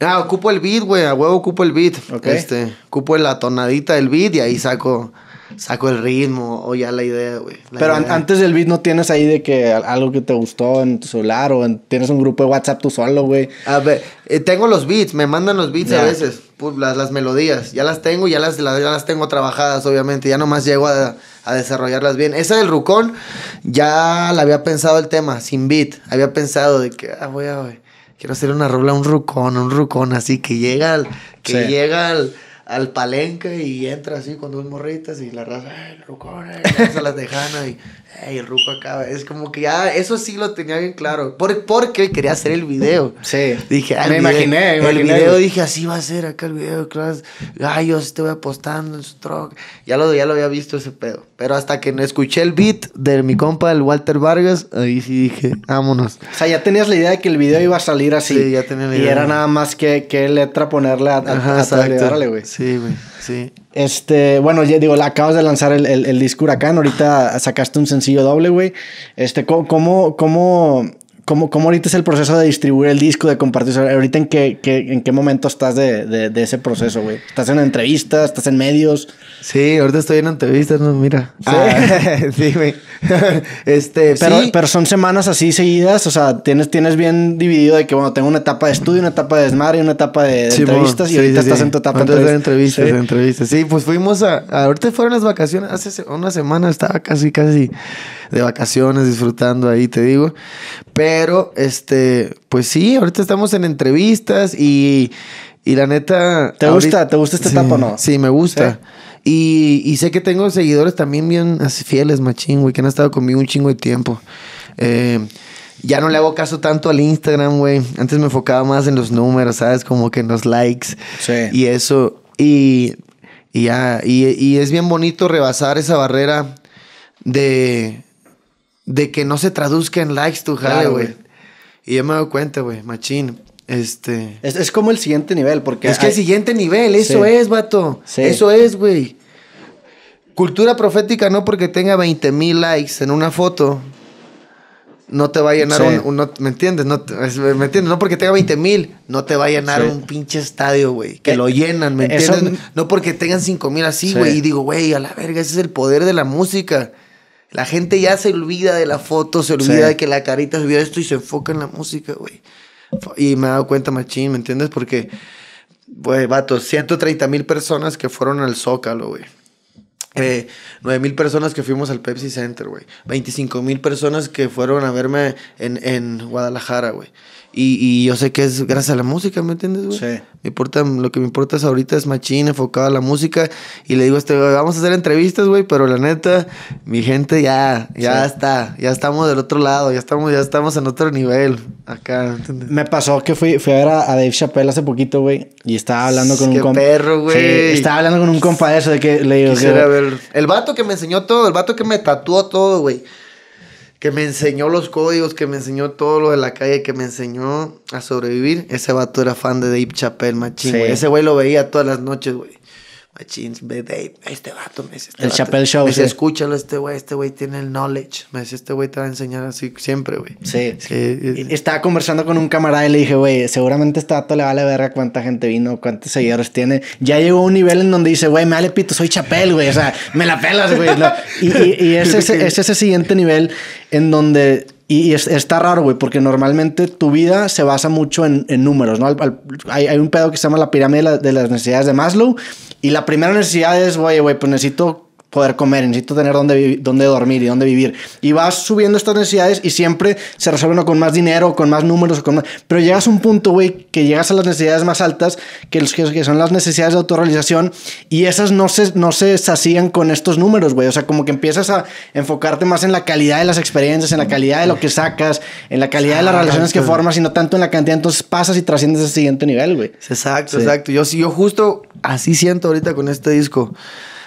Ah, ocupo el beat, güey. A huevo ocupo el beat. Este, ocupo la tonadita del beat y ahí saco saco el ritmo o ya la idea, güey. Pero antes del beat no tienes ahí de que algo que te gustó en tu celular o tienes un grupo de WhatsApp tú solo, güey. A ver, eh, tengo los beats, me mandan los beats a veces, pues, las, las, melodías, ya las tengo, ya las, ya las tengo trabajadas, obviamente, ya nomás llego a, desarrollarlas bien. Esa del Rucón, ya la había pensado el tema, sin beat, había pensado de que, ah, a güey. Quiero hacer una rola, un rucón, un rucón, así que llega que llega al, al palenque y entra así con dos morritas y la raza, ay, loco las de y el Ruco acá, es como que ya, eso sí lo tenía bien claro. Por, porque quería hacer el video. Sí. Dije, ah, me, imaginé, El video dije, así va a ser acá el video, yo Gallos, te voy apostando en su truck. Ya lo, ya lo había visto ese pedo. Pero hasta que no escuché el beat de mi compa, el Walter Vargas, ahí sí dije, vámonos. O sea, ya tenías la idea de que el video iba a salir así. ya tenía Y era nada más que, letra ponerle a, a, Sí, güey. Sí. Este, bueno, ya digo, acabas de lanzar el, el, el disco Huracán, ahorita sacaste un sencillo doble, güey. Este, ¿cómo, cómo ¿Cómo, ¿Cómo, ahorita es el proceso de distribuir el disco, de compartir? ¿Ahorita en qué, en qué momento estás de, de, ese proceso, güey? ¿Estás en entrevistas? ¿Estás en medios? Sí, ahorita estoy en entrevistas, no, mira. Sí, ah, güey. este, pero, pero son semanas así seguidas, o sea, tienes, tienes bien dividido de que, bueno, tengo una etapa de estudio, una etapa de desmadre y una etapa de, entrevistas y ahorita estás en tu etapa de entrevistas. De entrevistas, sí. pues fuimos a, Ahorita fueron las vacaciones, hace una semana estaba casi, casi de vacaciones, disfrutando ahí, te digo. Pero pero, este, pues sí, ahorita estamos en entrevistas y, la neta. ¿Te gusta? ¿Te gusta esta etapa o no? Sí, me gusta. Y, sé que tengo seguidores también bien fieles, machín, güey, que han estado conmigo un chingo de tiempo. Eh, ya no le hago caso tanto al Instagram, güey. Antes me enfocaba más en los números, ¿sabes? Como que en los likes sí. y eso. Y, y ya, y es bien bonito rebasar esa barrera de de que no se traduzca en likes tu jale, güey. y yo me dado cuenta, güey, machín. Este. Es, como el siguiente nivel, porque. Es que el siguiente nivel, eso es, vato. Eso es, güey. Cultura profética no porque tenga 20 mil likes en una foto. No te va a llenar un, no, ¿Me entiendes? No, ¿Me entiendes? No porque tenga 20 mil, no te va a llenar un pinche estadio, güey. Que eh, lo llenan, ¿me entiendes? No porque tengan 5 mil así, güey. Y digo, güey, a la verga, ese es el poder de la música. La gente ya se olvida de la foto, se olvida de que la carita se esto y se enfoca en la música, güey. Y me he dado cuenta, machín, ¿me entiendes? Porque, güey, vato, 130 mil personas que fueron al Zócalo, güey. 9 eh, mil personas que fuimos al Pepsi Center, güey. 25 mil personas que fueron a verme en, en Guadalajara, güey. Y, yo sé que es gracias a la música, ¿me entiendes, güey? Sí. Me importa, lo que me importa es ahorita es machine enfocado a la música. Y le digo este, vamos a hacer entrevistas, güey, pero la neta, mi gente ya, ya está, ya estamos del otro lado, ya estamos, ya estamos en otro nivel acá, ¿entiendes? Me pasó que fui, fui a ver a, Dave Chappelle hace poquito, güey, y estaba hablando con un compa. perro, güey! estaba hablando con un compa de eso, de que le digo... El vato que me enseñó todo, el vato que me tatuó todo, güey que me enseñó los códigos, que me enseñó todo lo de la calle, que me enseñó a sobrevivir. Ese vato era fan de Dave Chappelle, machín, Ese güey lo veía todas las noches, güey machines, este vato, me dice, este El Chapel Show. Me dice, escúchalo este güey, este güey tiene el knowledge. Me dice, este güey te va a enseñar así siempre, güey. Sí. Eh, estaba conversando con un camarada y le dije, güey, seguramente este vato le vale verga cuánta gente vino, cuántos seguidores tiene. Ya llegó a un nivel en donde dice, güey, me vale pito, soy Chapel güey. O sea, me la pelas, güey. Y, ese, es ese siguiente nivel en donde y está raro, güey, porque normalmente tu vida se basa mucho en, números, ¿no? hay, un pedo que se llama la pirámide de, las necesidades de Maslow. Y la primera necesidad es, güey, güey, pues necesito poder comer, necesito tener dónde, dónde dormir y dónde vivir. Y vas subiendo estas necesidades y siempre se resuelven con más dinero, con más números, pero llegas a un punto, güey, que llegas a las necesidades más altas, que, los, que son las necesidades de autorrealización, y esas no se, no se sacían con estos números, güey. O sea, como que empiezas a enfocarte más en la calidad de las experiencias, en la calidad de lo que sacas, en la calidad de las relaciones que formas y no tanto en la cantidad. Entonces pasas y trasciendes al siguiente nivel, güey. Exacto, exacto. Yo, yo justo así siento ahorita con este disco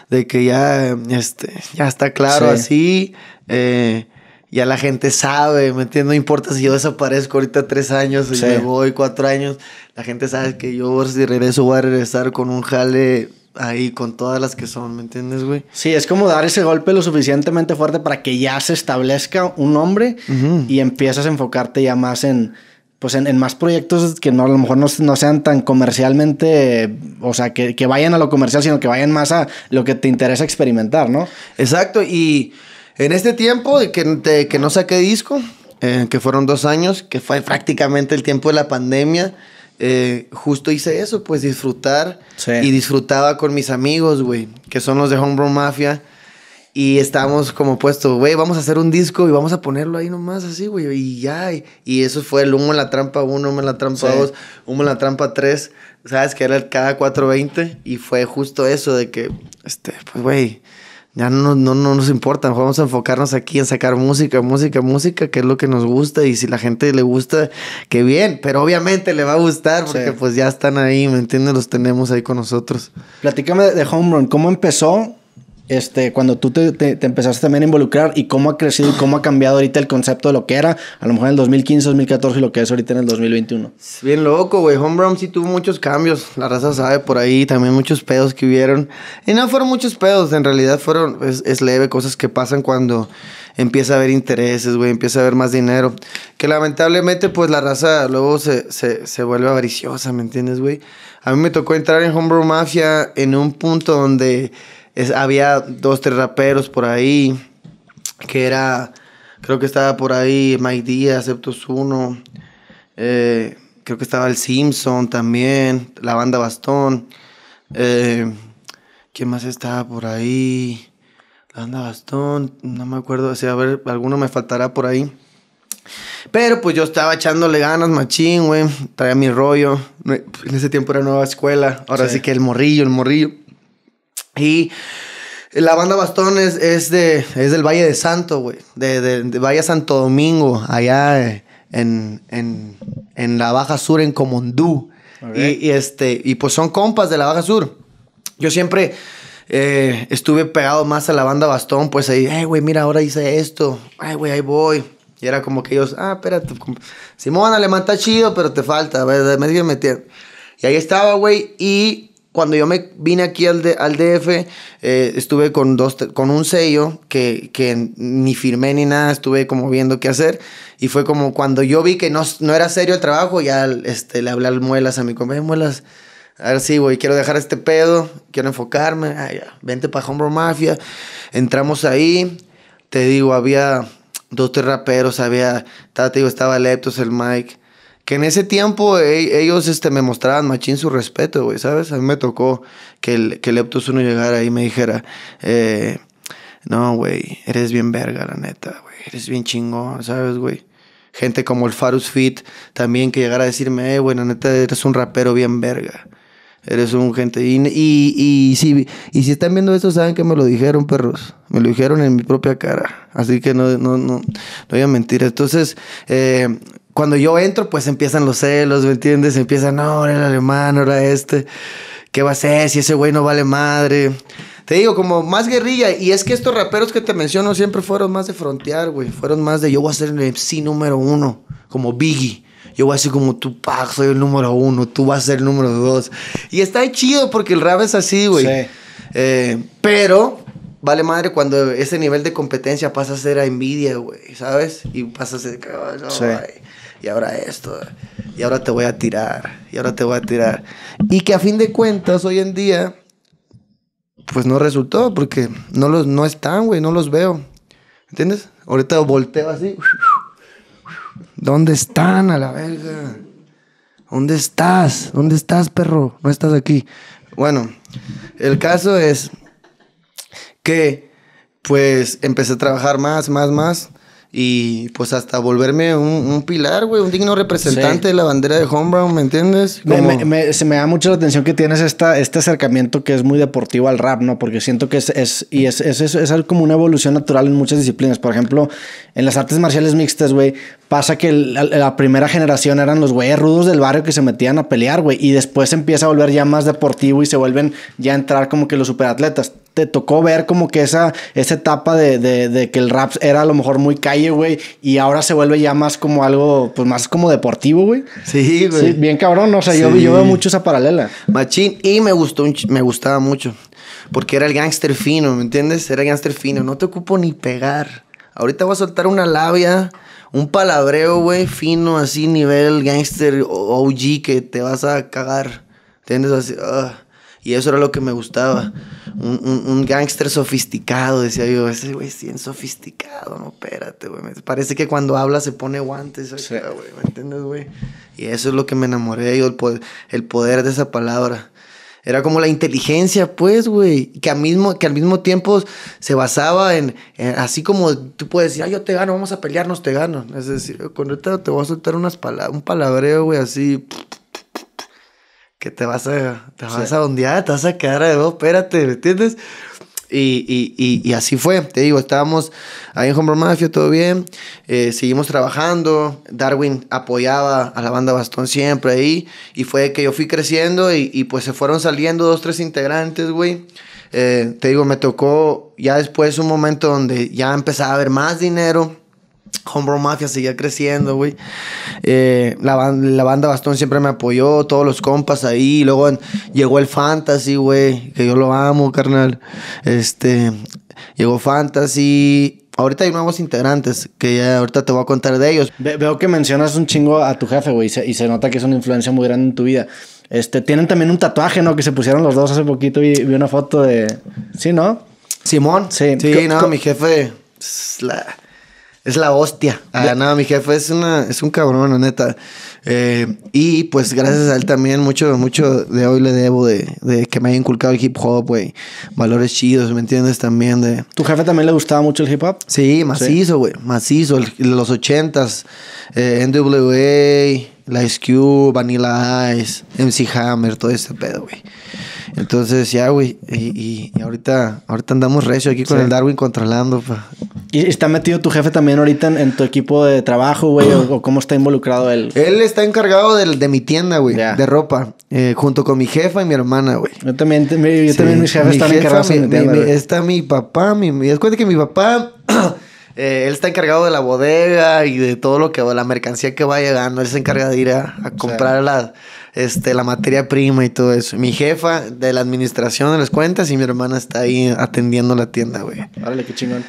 de que ya, este, ya está claro así. Eh, ya la gente sabe, ¿me entiendes? No importa si yo desaparezco ahorita tres años y me voy cuatro años, la gente sabe que yo si regreso voy a regresar con un jale ahí con todas las que son, ¿me entiendes, güey? Sí, es como dar ese golpe lo suficientemente fuerte para que ya se establezca un hombre y empiezas a enfocarte ya más en pues en, más proyectos que no, a lo mejor no, sean tan comercialmente, o sea, que, vayan a lo comercial, sino que vayan más a lo que te interesa experimentar, ¿no? Exacto, y en este tiempo de que, no saqué disco, eh, que fueron dos años, que fue prácticamente el tiempo de la pandemia, eh, justo hice eso, pues disfrutar. Y disfrutaba con mis amigos, güey, que son los de Homebrew Mafia. Y estábamos como puesto, güey, vamos a hacer un disco y vamos a ponerlo ahí nomás, así, güey, y ya. Y, eso fue el humo en la trampa 1, humo en la trampa 2, humo en la trampa 3, ¿sabes? Que era el cada 420. Y fue justo eso de que, este, pues, güey, ya no, no, no nos importa, vamos a enfocarnos aquí en sacar música, música, música, que es lo que nos gusta. Y si la gente le gusta, qué bien, pero obviamente le va a gustar porque, pues, ya están ahí, ¿me entiendes? Los tenemos ahí con nosotros. Platícame de Home Run, ¿cómo empezó? este, cuando tú te, empezaste también a involucrar y cómo ha crecido y cómo ha cambiado ahorita el concepto de lo que era, a lo mejor en el 2015, 2014 y lo que es ahorita en el 2021. Es bien loco, güey. Homebrew sí tuvo muchos cambios. La raza sabe por ahí, también muchos pedos que hubieron. Y no fueron muchos pedos, en realidad fueron, es, leve, cosas que pasan cuando empieza a haber intereses, güey, empieza a haber más dinero. Que lamentablemente, pues la raza luego se, se vuelve avariciosa, ¿me entiendes, güey? A mí me tocó entrar en Homebrew Mafia en un punto donde había dos, tres raperos por ahí, que era, creo que estaba por ahí Mike Díaz, Septus Uno, eh, creo que estaba el Simpson también, la banda Bastón. Eh, ¿Quién más estaba por ahí? La banda Bastón, no me acuerdo, o a ver, alguno me faltará por ahí. Pero pues yo estaba echándole ganas, machín, güey. Traía mi rollo. En ese tiempo era nueva escuela. Ahora sí que el morrillo, el morrillo. Y la banda Bastón es, es, de, es del Valle de Santo, güey. De, de, Valle Santo Domingo, allá eh, en, en, en la Baja Sur, en Comondú. Y, este, y pues son compas de la Baja Sur. Yo siempre eh, estuve pegado más a la banda Bastón, pues ahí, güey, mira, ahora hice esto. Ay, güey, ahí voy. Y era como que ellos, ah, espérate, Simón, alemán está chido, pero te falta, a ver, me siguen metiendo. Y ahí estaba, güey, y cuando yo me vine aquí al, al DF, eh, estuve con, dos, con un sello que, que, ni firmé ni nada, estuve como viendo qué hacer. Y fue como cuando yo vi que no, no era serio el trabajo, ya este, le hablé al Muelas a mi compañero, Muelas, a ver si, güey, quiero dejar este pedo, quiero enfocarme, ah, vente para Homebrew Mafia. Entramos ahí, te digo, había dos, raperos, había, estaba Leptos, el Mike que en ese tiempo e-, ellos este, me mostraban machín su respeto, güey, ¿sabes? A mí me tocó que el, que llegara y me dijera, eh, no, güey, eres bien verga, la neta, güey, eres bien chingón, ¿sabes, güey? Gente como el Farus Fit también que llegara a decirme, eh, güey, la neta, eres un rapero bien verga. Eres un gente. Y, y, y, si, están viendo esto, saben que me lo dijeron, perros. Me lo dijeron en mi propia cara. Así que no, no, no voy a mentir. Entonces, eh, cuando yo entro, pues empiezan los celos, ¿me entiendes? Empiezan, no, era el alemán, era este. ¿Qué va a ser si ese güey no vale madre? Te digo, como más guerrilla. Y es que estos raperos que te menciono siempre fueron más de frontear, güey. Fueron más de yo voy a ser el MC número uno, como Biggie. Yo voy a ser como Tupac, soy el número uno, tú vas a ser el número dos. Y está chido porque el rap es así, güey. Sí. Eh, pero vale madre cuando ese nivel de competencia pasa a ser a envidia, güey, ¿sabes? Y pasa a ser... no, y ahora esto, y ahora te voy a tirar, y ahora te voy a tirar. Y que a fin de cuentas, hoy en día, pues no resultó, porque no, los, no están, güey, no los veo. ¿Entiendes? Ahorita volteo así. ¿Dónde están a la verga? ¿Dónde estás? ¿Dónde estás, perro? No estás aquí. Bueno, el caso es que pues empecé a trabajar más, más, más. Y pues hasta volverme un, pilar, güey, un digno representante de la bandera de Brown ¿me entiendes? se me da mucho la atención que tienes esta, este acercamiento que es muy deportivo al rap, ¿no? Porque siento que es, es y es, es, es, como una evolución natural en muchas disciplinas. Por ejemplo, en las artes marciales mixtas, güey, pasa que la, primera generación eran los güeyes rudos del barrio que se metían a pelear, güey. Y después empieza a volver ya más deportivo y se vuelven ya a entrar como que los superatletas. Te tocó ver como que esa, esa etapa de, que el rap era a lo mejor muy calle, güey. Y ahora se vuelve ya más como algo, pues más como deportivo, güey. Sí, güey. Sí, bien cabrón. O sea, yo, yo veo mucho esa paralela. Machín. Y me gustó, me gustaba mucho. Porque era el gángster fino, ¿me entiendes? Era el gángster fino. No te ocupo ni pegar. Ahorita voy a soltar una labia un palabreo, güey, fino, así, nivel gangster OG que te vas a cagar. tienes Así, ah. Y eso era lo que me gustaba. Un, un, gángster sofisticado, decía yo. Ese güey es bien sofisticado, no, espérate, güey. Parece que cuando habla se pone guantes. güey, ¿Me entiendes, güey? Y eso es lo que me enamoré yo, el poder de esa palabra. Era como la inteligencia, pues, güey. Que, al mismo, que al mismo tiempo se basaba en, Así como tú puedes decir, ah, yo te gano, vamos a pelearnos, te gano. Es decir, con ahorita te voy a soltar unas un palabreo, güey, así. Que te vas a. Te vas a ondear, te vas a quedar de dos, espérate, ¿me entiendes? Y, así fue, te digo, estábamos ahí en Hombre Mafia, todo bien, eh, seguimos trabajando, Darwin apoyaba a la banda Bastón siempre ahí, y fue que yo fui creciendo y, pues se fueron saliendo dos, tres integrantes, güey. Eh, te digo, me tocó ya después un momento donde ya empezaba a haber más dinero Homebrew Mafia seguía creciendo, güey. Eh, la, banda Bastón siempre me apoyó, todos los compas ahí. Luego llegó el Fantasy, güey, que yo lo amo, carnal. Este, llegó Fantasy. Ahorita hay nuevos integrantes que ya ahorita te voy a contar de ellos. veo que mencionas un chingo a tu jefe, güey, y, se nota que es una influencia muy grande en tu vida. Este, tienen también un tatuaje, ¿no? Que se pusieron los dos hace poquito y vi una foto de. Sí, ¿no? Simón. Sí, sí no, mi jefe. Es la hostia. Ah, no, mi jefe es una, es un cabrón, la neta. Eh, y pues gracias a él también, mucho, mucho de hoy le debo de, que me haya inculcado el hip hop, güey. Valores chidos, ¿me entiendes? También de. ¿Tu jefe también le gustaba mucho el hip hop? Sí, macizo, güey. Macizo. los ochentas, eh, NWA, Ice Cube, Vanilla Ice, MC Hammer, todo ese pedo, güey. Entonces, ya, ah, güey. Y, y, ahorita, ahorita andamos recio aquí con el Darwin controlando. Pa. ¿Y está metido tu jefe también ahorita en, tu equipo de trabajo, güey? o, cómo está involucrado él? Él está encargado de, de mi tienda, güey, de ropa, eh, junto con mi jefa y mi hermana, güey. Yo también, también mis jefes están encargados de mi tienda. está mi papá, mi. que mi papá. Eh, él está encargado de la bodega y de todo lo que, de la mercancía que va llegando. Él se encarga de ir a, comprar la este, la materia prima y todo eso. Mi jefa de la administración de las cuentas y mi hermana está ahí atendiendo la tienda, güey. Árale, qué chingón.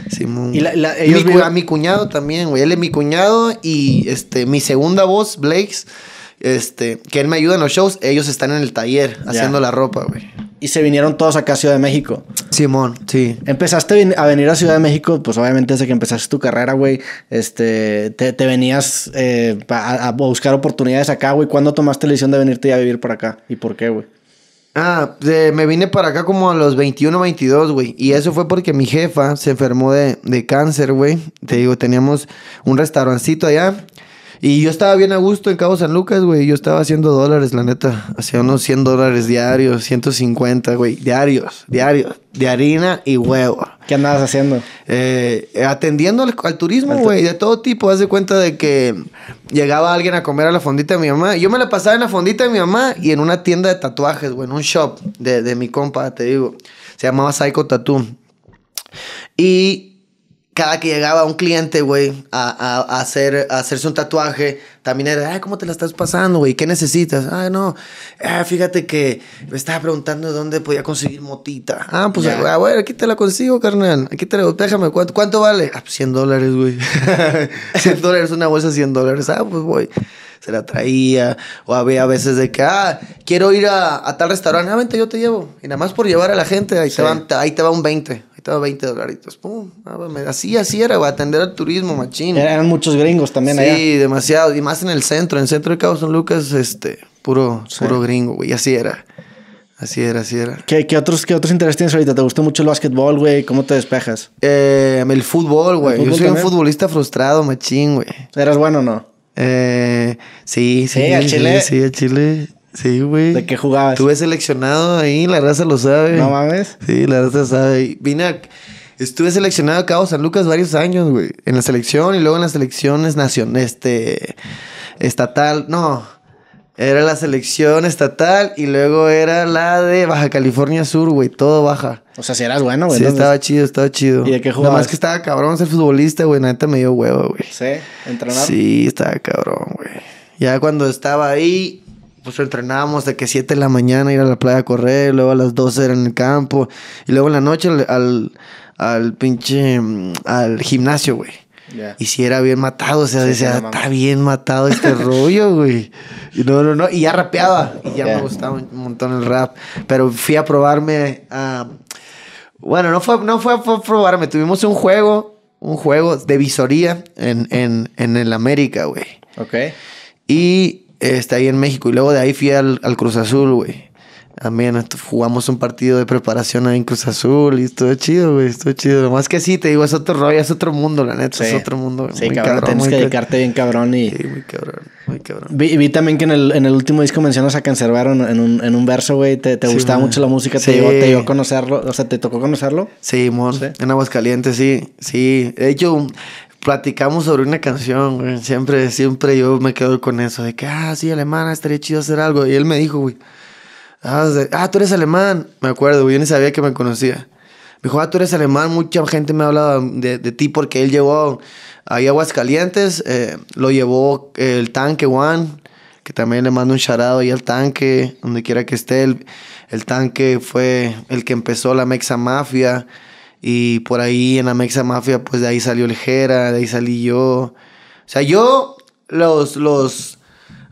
Y la, ellos a mi cuñado también, güey. Él es mi cuñado y este, mi segunda voz, Blake's, este, que él me ayuda en los shows, ellos están en el taller haciendo la ropa, güey y se vinieron todos acá a Ciudad de México. Simón, sí. Empezaste a venir a Ciudad de México, pues obviamente desde que empezaste tu carrera, güey, este, te, venías eh, a, buscar oportunidades acá, güey. ¿Cuándo tomaste la decisión de venirte a vivir para acá? ¿Y por qué, güey? Ah, me vine para acá como a los 21, 22, güey. Y eso fue porque mi jefa se enfermó de, de cáncer, güey. Te digo, teníamos un restaurancito allá. Y yo estaba bien a gusto en Cabo San Lucas, güey. Yo estaba haciendo dólares, la neta. Hacía unos 100 dólares diarios, 150, güey. Diarios, diarios. De harina y huevo. ¿Qué andabas haciendo? Eh, atendiendo al, turismo, güey. De todo tipo. Haz de cuenta de que llegaba alguien a comer a la fondita de mi mamá. Yo me la pasaba en la fondita de mi mamá y en una tienda de tatuajes, güey. En un shop de, de mi compa, te digo. Se llamaba Psycho Tattoo. Y cada que llegaba un cliente, güey, a, hacer, hacerse un tatuaje, también era, ay, ¿cómo te la estás pasando, güey? ¿Qué necesitas? Ay, ah, no, ah, fíjate que me estaba preguntando dónde podía conseguir motita. Ah, pues, güey, aquí te la consigo, carnal. Aquí te la, déjame, ¿cuánto, cuánto vale? Ah, pues 100 dólares, güey. 100 dólares, una bolsa 100 dólares. Ah, pues, güey se la traía. O había veces de que, ah, quiero ir a, tal restaurante, ah, vente, yo te llevo. Y nada más por llevar a la gente, ahí, te, ahí te va un 20. Estaba 20 dolaritos. Pum, así, así era, güey, atender al turismo, machín. Eran muchos gringos también sí, allá. Sí, demasiado. Y más en el centro, en el centro de Cabo San Lucas, este, puro, puro gringo, güey. Así era. Así era, así era. ¿Qué, qué otros, qué otros intereses tienes ahorita? ¿Te gustó mucho el básquetbol, güey? ¿Cómo te despejas? Eh, el fútbol, güey. Yo soy un futbolista frustrado, machín, güey. ¿Eras bueno o no? Eh, sí, sí. Sí, a Chile. Sí, a Chile. Sí, güey. ¿De qué jugabas? Estuve seleccionado ahí, la raza lo sabe. ¿No mames? Sí, la raza sabe. Vine Estuve seleccionado a Cabo San Lucas varios años, güey. En la selección y luego en las selecciones nacionales, este... Estatal, no. Era la selección estatal y luego era la de Baja California Sur, güey. Todo baja. O sea, si eras bueno, güey. Sí, estaba chido, estaba chido. ¿Y de qué jugabas? Nada más que estaba cabrón ser futbolista, güey. Neta me dio huevo, güey. ¿Sí? ¿Entrenar? Sí, estaba cabrón, güey. Ya cuando estaba ahí, pues entrenábamos de que 7 de la mañana ir a la playa a correr, luego a las 12 era en el campo, y luego en la noche al, al, pinche, mm, al gimnasio, güey. Y si era bien matado, o sea, decía, está bien matado este rollo, güey. Y no, no, no, y ya rapeaba, y ya me gustaba un montón el rap. Pero fui a probarme Bueno, no fue, no a probarme, tuvimos un juego, un juego de visoría en, en, en el América, güey. Ok. Y Está ahí en México. Y luego de ahí fui al, Cruz Azul, güey. También jugamos un partido de preparación ahí en Cruz Azul y estuvo chido, güey, estuvo chido. Lo más que sí, te digo, es otro rollo, es otro mundo, la neta, es otro mundo. Sí, cabrón, tienes que dedicarte bien cabrón y... Sí, muy cabrón, muy cabrón. Vi, vi también que en el, en el último disco mencionas a Cancerbero en un, en un verso, güey, te, te gustaba mucho la música, te, llegó, te a conocerlo, o sea, ¿te tocó conocerlo? Sí, mon, en Aguascalientes, sí, sí. De hecho, platicamos sobre una canción, Siempre, siempre yo me quedo con eso, de que, ah, sí, alemana, estaría chido hacer algo. Y él me dijo, güey, ah, ah, tú eres alemán. Me acuerdo, güey, yo ni sabía que me conocía. Me dijo, ah, tú eres alemán, mucha gente me ha hablado de, ti porque él llevó ahí Aguascalientes, eh, lo llevó el tanque Juan, que también le mando un charado ahí al tanque, donde quiera que esté. El, el tanque fue el que empezó la Mexa Mafia. Y por ahí en la Mexa Mafia, pues de ahí salió el Jera, de ahí salí yo. O sea, yo, los, los,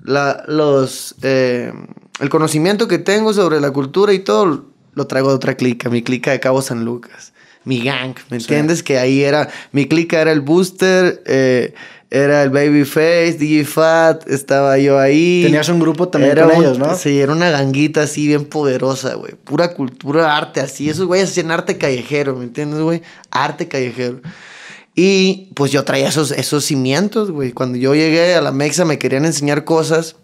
la, los, eh, el conocimiento que tengo sobre la cultura y todo, lo traigo de otra clica, mi clica de Cabo San Lucas mi gang, ¿me entiendes? Que ahí era, mi clica era el booster, eh, era el Babyface, DJ Fat, estaba yo ahí. Tenías un grupo también era con ellos, ¿no? Sí, era una ganguita así bien poderosa, güey. Pura cultura, arte así. Esos güeyes hacían arte callejero, ¿me entiendes, güey? Arte callejero. Y pues yo traía esos, esos cimientos, güey. Cuando yo llegué a la Mexa me querían enseñar cosas.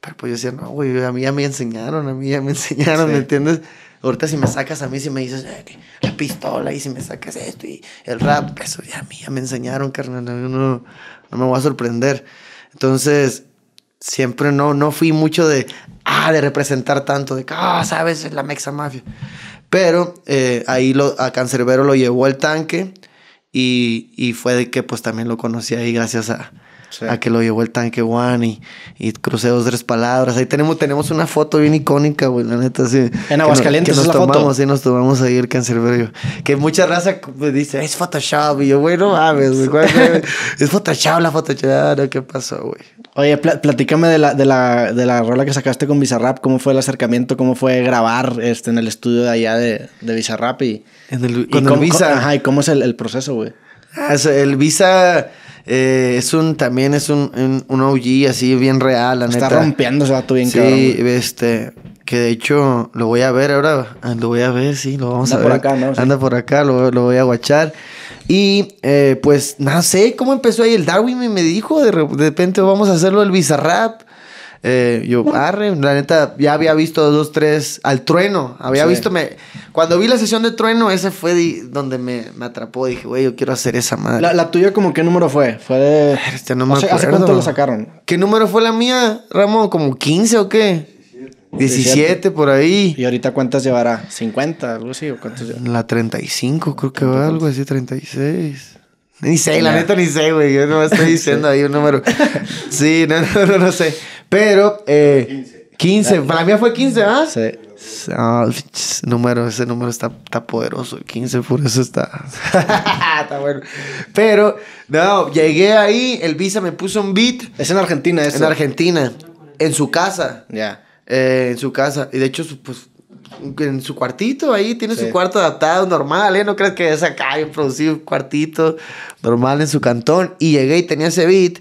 Pero pues yo decía, no, güey, a mí ya me enseñaron, a mí ya me enseñaron, ¿me entiendes? Ahorita si me sacas a mí, si me dices eh, la pistola y si me sacas esto y el rap, eso ya a mí ya me enseñaron, carnal. no, no me voy a sorprender. Entonces, siempre no, no fui mucho de, ah, de representar tanto, de, ah, sabes, es la Mexa Mafia. Pero eh, ahí lo, a Cancerbero lo llevó al tanque y, fue de que pues también lo conocí ahí gracias a, a que lo llevó el tanque One y, y crucé dos, tres palabras. Ahí tenemos, tenemos una foto bien icónica, güey, la neta, sí. En Aguascalientes, la tomamos, Y nos tomamos ahí el cancerbero Que mucha raza me pues, dice, es Photoshop. Y yo, güey, no mames, güey. es Photoshop la Photoshop. No, ¿Qué pasó, güey? Oye, platícame de la, de, la, de la rola que sacaste con Bizarrap. ¿Cómo fue el acercamiento? ¿Cómo fue grabar este, en el estudio de allá de, de Bizarrap? Y, con Visa. Ajá, ¿y cómo es el, el proceso, güey? Ah, el Visa eh, es un, también es un, un, OG así bien real, la Está neta. rompiendo ese bien sí, Sí, este, que de hecho lo voy a ver ahora, ah, lo voy a ver, sí, lo vamos a ver. Anda por acá, ¿no? Anda por acá, lo, voy a guachar. Y eh, pues, no sé cómo empezó ahí el Darwin y me dijo, de, de repente vamos a hacerlo el Bizarrap. Eh, yo, arre, la neta, ya había visto dos, tres, al trueno. Había visto, me, cuando vi la sesión de trueno, ese fue donde me, me, atrapó. Dije, güey, yo quiero hacer esa madre. ¿La, tuya como qué número fue? Fue de... Este no ¿Hace cuánto lo sacaron? ¿Qué número fue la mía, Ramón? ¿Como 15 o qué? 17, por ahí. ¿Y ahorita cuántas llevará? ¿50? Algo así, o cuántas La 35, creo que va, algo así, 36. Ni sé, la neta ni sé, güey. Yo no estoy diciendo ahí un número. Sí, no, no, no sé. Pero. Eh, 15. Para mí fue 15, ¿ah? Sí. Ah, número, ese número está, está poderoso. 15, por eso está. está bueno. Pero, no, llegué ahí. El Visa me puso un beat. Es en Argentina, eso. En Argentina. En su casa. Ya. Eh, en su casa. Y de hecho, pues en su cuartito ahí, tiene su cuarto adaptado, normal, ¿eh? No crees que es acá, yo producido un cuartito normal en su cantón. Y llegué y tenía ese beat.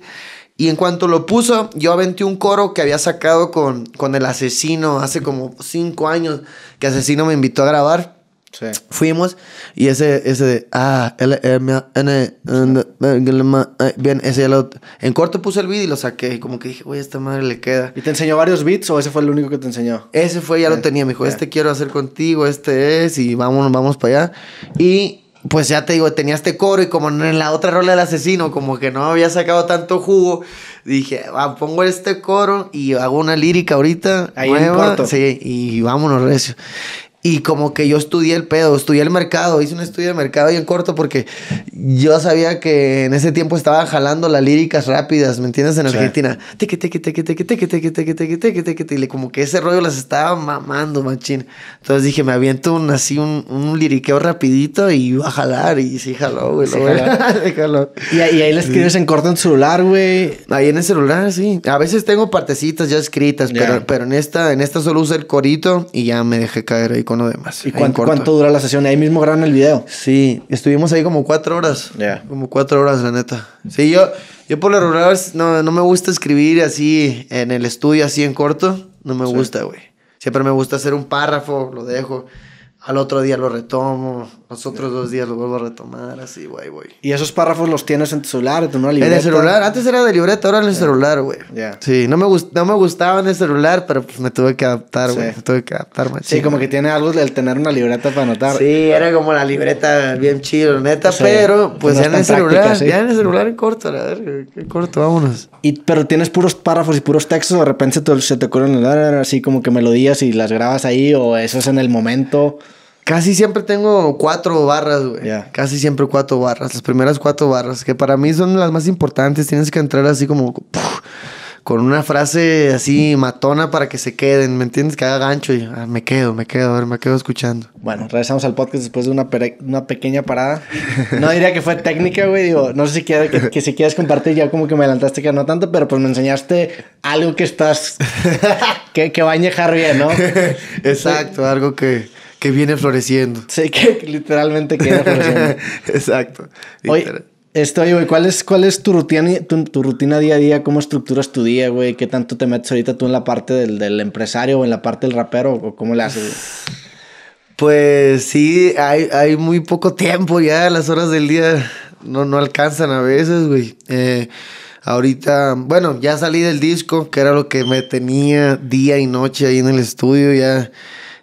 Y en cuanto lo puso, yo aventé un coro que había sacado con, con el asesino hace como cinco años, que asesino me invitó a grabar. Sí. Fuimos y ese, ese, ah, L, M, N, eh, bien, ese lo, en corto puse el beat y lo saqué. Y como que dije, güey, esta madre le queda. ¿Y te enseñó varios beats o ese fue el único que te enseñó? Ese fue, ya lo eh, tenía, me dijo, este quiero hacer contigo, este es, y vámonos, vamos para allá. Y pues ya te digo, tenía este coro y como en la otra rola del asesino, como que no había sacado tanto jugo, dije, ah, pongo este coro y hago una lírica ahorita. Ahí en Sí, y vámonos, recio. Y como que yo estudié el pedo, estudié el mercado, hice un estudio de mercado Y en corto porque yo sabía que en ese tiempo estaba jalando las líricas rápidas, ¿me entiendes? En Argentina. Teque, teque, Y Como que ese rollo las estaba mamando, machín. Entonces dije, me aviento un, así un, un liriqueo rapidito y iba a jalar. Y sí jaló, güey. Sí, jaló. Y, ahí le escribes en corto en celular, güey. Ahí en el celular, sí. A veces tengo partecitas ya escritas, pero, pero en, esta, en esta solo uso el corito y ya me dejé caer ahí demás. ¿Y cuánto, cuánto dura la sesión? Ahí mismo graban el video. Sí, estuvimos ahí como cuatro horas. Como cuatro horas, la neta. Sí, yo, yo por lo regular no, no me gusta escribir así en el estudio, así en corto. No me gusta, güey. Siempre me gusta hacer un párrafo, lo dejo. Al otro día lo retomo, los otros dos días lo vuelvo a retomar, así, güey, güey. ¿Y esos párrafos los tienes en tu celular, en tu libreta? En el celular, antes era de libreta, ahora en el celular, güey. Sí, no me, me gustaba en el celular, pero pues me tuve que adaptar, güey, me tuve que adaptar, Sí, como que tiene algo el tener una libreta para anotar. Sí, era como la libreta bien chido, neta, pero pues, pues ya en el celular, ya en el celular en corto, a ver, qué corto, vámonos. Y, pero tienes puros párrafos y puros textos, de repente se te, se te ocurren así como que melodías y las grabas ahí, o eso es en el momento... Casi siempre tengo cuatro barras, güey. Casi siempre cuatro barras. Las primeras cuatro barras, que para mí son las más importantes. Tienes que entrar así como... con una frase así matona para que se queden, ¿me entiendes? Que haga gancho y ah, me quedo, me quedo, a ver, me quedo escuchando. Bueno, regresamos al podcast después de una, pequeña parada. No diría que fue técnica, güey, digo, no sé si quieres, que, quieres compartir, ya como que me adelantaste que no tanto, pero pues me enseñaste algo que estás, que, va a bien, ¿no? Exacto, algo que que viene floreciendo. Sí, que literalmente viene floreciendo. Exacto. Oye, estoy, güey, ¿cuál es, tu, rutina, tu, rutina día a día? ¿Cómo estructuras tu día, güey? ¿Qué tanto te metes ahorita tú en la parte del, empresario o en la parte del rapero? ¿O cómo le haces, Pues sí, hay, muy poco tiempo ya, las horas del día no, no alcanzan a veces, güey. Eh, ahorita, bueno, ya salí del disco, que era lo que me tenía día y noche ahí en el estudio, ya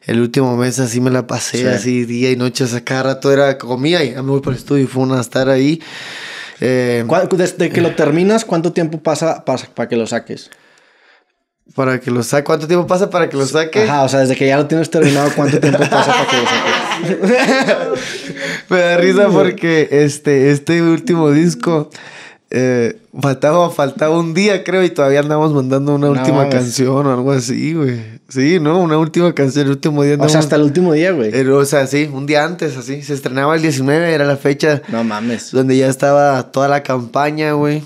el último mes así me la pasé, así día y noche, o sea, cada rato era comía y ya me voy para el estudio y fue una estar ahí. Eh, desde que lo eh. terminas, ¿cuánto tiempo pasa, para que lo saques? Para que lo saques. ¿Cuánto tiempo pasa para que lo saques? Ajá, o sea, desde que ya lo tienes terminado, ¿cuánto tiempo pasa para que lo saques? Me da risa porque este, este último disco eh, faltaba, faltaba un día, creo, y todavía andamos mandando una última canción o algo así, güey. Sí, ¿no? Una última canción, el último día. O sea, hasta el último día, güey. o sea, sí, un día antes, así. Se estrenaba el 19, era la fecha. No mames. Donde ya estaba toda la campaña, güey.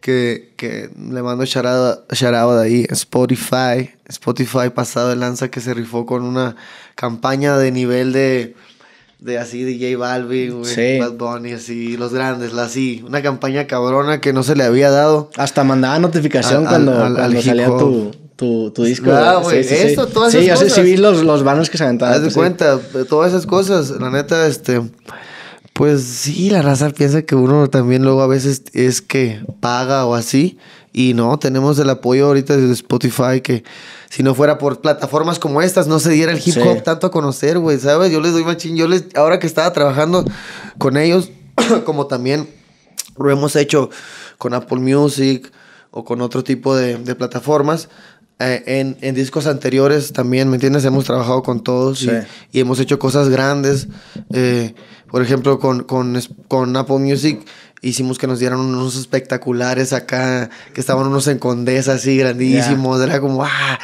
Que, que le mando charado de ahí, Spotify. Spotify pasado de lanza que se rifó con una campaña de nivel de de así DJ Balvin, Bad Bunny, así, los grandes, la así, una campaña cabrona que no se le había dado. Hasta mandaba notificación cuando, salía tu, disco. Ah, güey, sí, esto, Sí, vi los, los banners que se aventaban. Haz de cuenta, todas esas cosas, la neta, este... Pues sí, la raza piensa que uno también luego a veces es que paga o así. Y no, tenemos el apoyo ahorita de Spotify que si no fuera por plataformas como estas, no se diera el hip hop tanto a conocer, güey, ¿sabes? Yo les doy machín, yo les, ahora que estaba trabajando con ellos, como también lo hemos hecho con Apple Music o con otro tipo de, plataformas, eh, en, discos anteriores también, ¿me entiendes? Hemos trabajado con todos y, hemos hecho cosas grandes. Eh, por ejemplo, con, con, con Apple Music hicimos que nos dieran unos espectaculares acá, que estaban unos en condesa así grandísimos, era como, ah,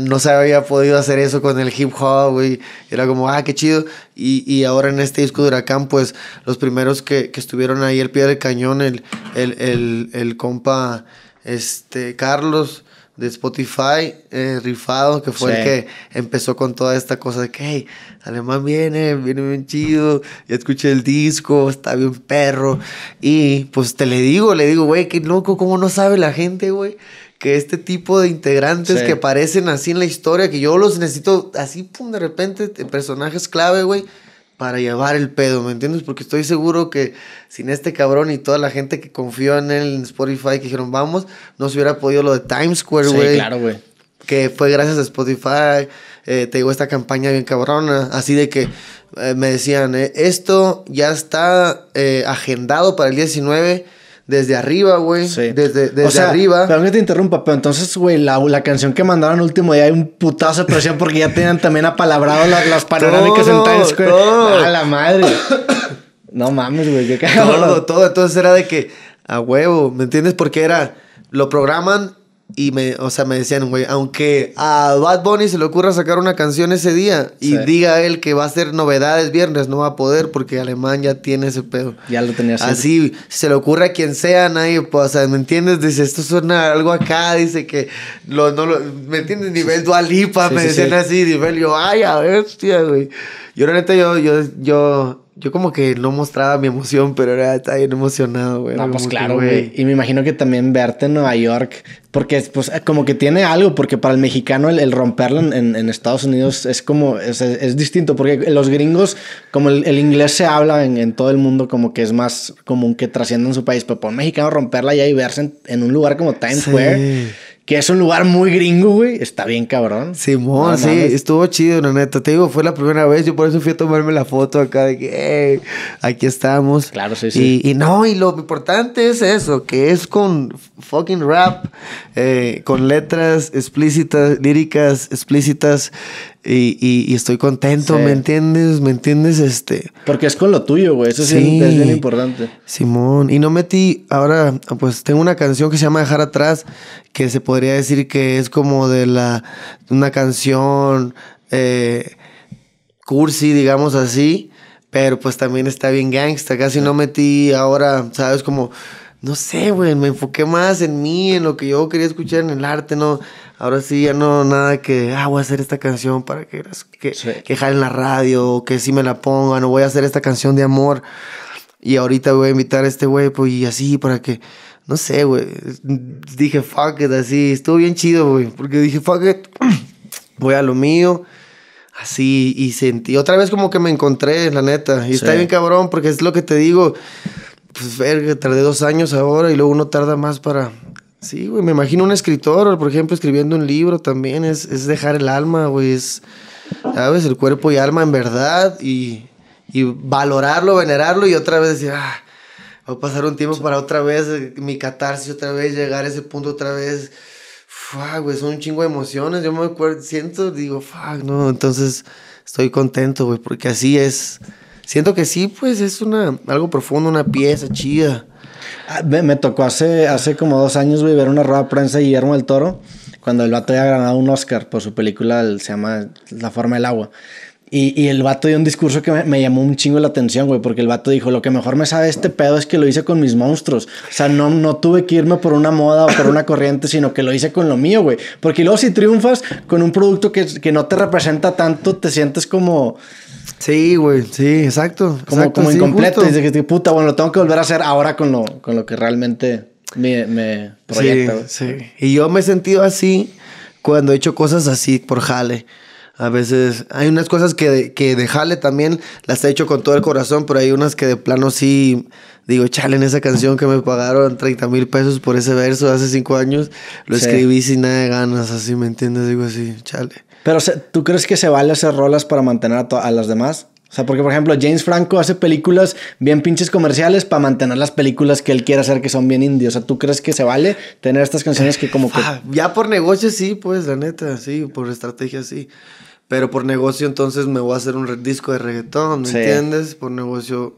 no se había podido hacer eso con el hip hop, güey, era como, ah, qué chido, y, ahora en este disco de Huracán, pues los primeros que, estuvieron ahí el pie del cañón, el, el, el, compa, este, Carlos, de Spotify, eh, rifado, que fue el que empezó con toda esta cosa de que, hey, Alemán viene, viene bien chido, ya escuché el disco, está bien perro. Y pues te le digo, le digo, güey, qué loco, cómo no sabe la gente, güey, que este tipo de integrantes que aparecen así en la historia, que yo los necesito así, pum, de repente, personajes clave, güey para llevar el pedo, ¿me entiendes? Porque estoy seguro que sin este cabrón y toda la gente que confió en él en Spotify, que dijeron, vamos, no se hubiera podido lo de Times Square, güey. Sí, claro, güey. Que fue gracias a Spotify, eh, te digo, esta campaña bien cabrona, así de que eh, me decían, eh, esto ya está eh, agendado para el 19 desde arriba, güey. Sí. Desde, desde arriba. Perdón que te interrumpa, pero entonces, güey, la, canción que mandaron último día hay un putazo de presión porque ya tenían también apalabrado las, las panorámicas en Times Square. A la madre. no mames, güey, qué Todo, todo. Entonces era de que, a huevo, ¿me entiendes? Porque era, lo programan y me, o sea, me decían, güey, aunque a Bad Bunny se le ocurra sacar una canción ese día y diga él que va a hacer novedades viernes, no va a poder porque Alemán ya tiene ese pedo. Ya lo tenía Así, se le ocurre a quien sea, nadie, pues, o sea, ¿me entiendes? Dice, esto suena algo acá, dice que lo, no lo, ¿me entiendes? Nivel Dualipa, me decían así, nivel yo, ay, a bestia, güey. Yo, la neta, yo, yo, yo yo como que no mostraba mi emoción, pero era, también emocionado, güey. No, pues claro, güey. Y me imagino que también verte en Nueva York, porque pues como que tiene algo, porque para el mexicano el, romperla en, Estados Unidos es como, es, distinto, porque los gringos, como el, inglés se habla en, todo el mundo, como que es más común que trascienda en su país, pero para un mexicano romperla ya y verse en, un lugar como Times Square que es un lugar muy gringo, güey. Está bien cabrón. Simón, sí, estuvo chido, la neta. Te digo, fue la primera vez. Yo por eso fui a tomarme la foto acá de que aquí estamos. Claro, sí, sí. Y, no, y lo importante es eso, que es con fucking rap, eh, con letras explícitas, líricas explícitas. Y, y, estoy contento, ¿me entiendes? ¿Me entiendes? Este. Porque es con lo tuyo, güey. Eso sí, es bien importante. Simón. Y no metí. Ahora, pues tengo una canción que se llama Dejar Atrás, que se podría decir que es como de la. Una canción. Eh, cursi, digamos así. Pero pues también está bien gangsta. Casi no metí ahora, ¿sabes? Como. No sé, güey. Me enfoqué más en mí, en lo que yo quería escuchar en el arte, ¿no? Ahora sí ya no nada que, ah, voy a hacer esta canción para que, que, la radio, que si me la pongan, o voy a hacer esta canción de amor. Y ahorita voy a invitar a este güey, pues, y así, para que, no sé, güey. Dije, fuck it, así. Estuvo bien chido, güey. Porque dije, fuck it, voy a lo mío. Así, y sentí, otra vez como que me encontré, la neta. Y está bien cabrón, porque es lo que te digo. Pues, verga, tardé dos años ahora y luego uno tarda más para Sí, güey, me imagino un escritor, por ejemplo, escribiendo un libro también, es, dejar el alma, güey, es, ¿sabes? El cuerpo y alma en verdad y, valorarlo, venerarlo y otra vez decir, ah, voy a pasar un tiempo para otra vez mi catarsis, otra vez llegar a ese punto, otra vez. Fuck, güey, son un chingo de emociones. Yo me acuerdo, siento, digo, fuck, no. Entonces, estoy contento, güey, porque así es. Siento que sí, pues es una, algo profundo, una pieza chida. Ah, me, tocó hace, hace como dos años, ver una rueda de prensa de Guillermo del Toro, cuando el vato había ganado un Oscar por su película, se llama La forma del agua. Y, el vato dio un discurso que me, llamó un chingo la atención, porque el vato dijo, lo que mejor me sabe este pedo es que lo hice con mis monstruos. O sea, no, no tuve que irme por una moda o por una corriente, sino que lo hice con lo mío, Porque luego si triunfas con un producto que no te representa tanto, te sientes como Sí, güey, sí, exacto. Como, incompleto. y Y que puta, bueno, lo tengo que volver a hacer ahora con lo, con lo que realmente me, me proyecta. Sí, sí. Y yo me he sentido así cuando he hecho cosas así por jale. A veces hay unas cosas que, de jale también las he hecho con todo el corazón, pero hay unas que de plano sí digo, chale, en esa canción que me pagaron 30 mil pesos por ese verso hace cinco años, lo escribí sin nada de ganas, así, ¿me entiendes? Digo así, chale. Pero ¿tú crees que se vale hacer rolas para mantener a, las demás? O sea, porque por ejemplo James Franco hace películas bien pinches comerciales para mantener las películas que él quiere hacer que son bien indios. O sea, ¿tú crees que se vale tener estas canciones que como que... Ah, ya por negocio sí, pues la neta, sí, por estrategia sí. Pero por negocio entonces me voy a hacer un disco de reggaetón, ¿me entiendes? Por negocio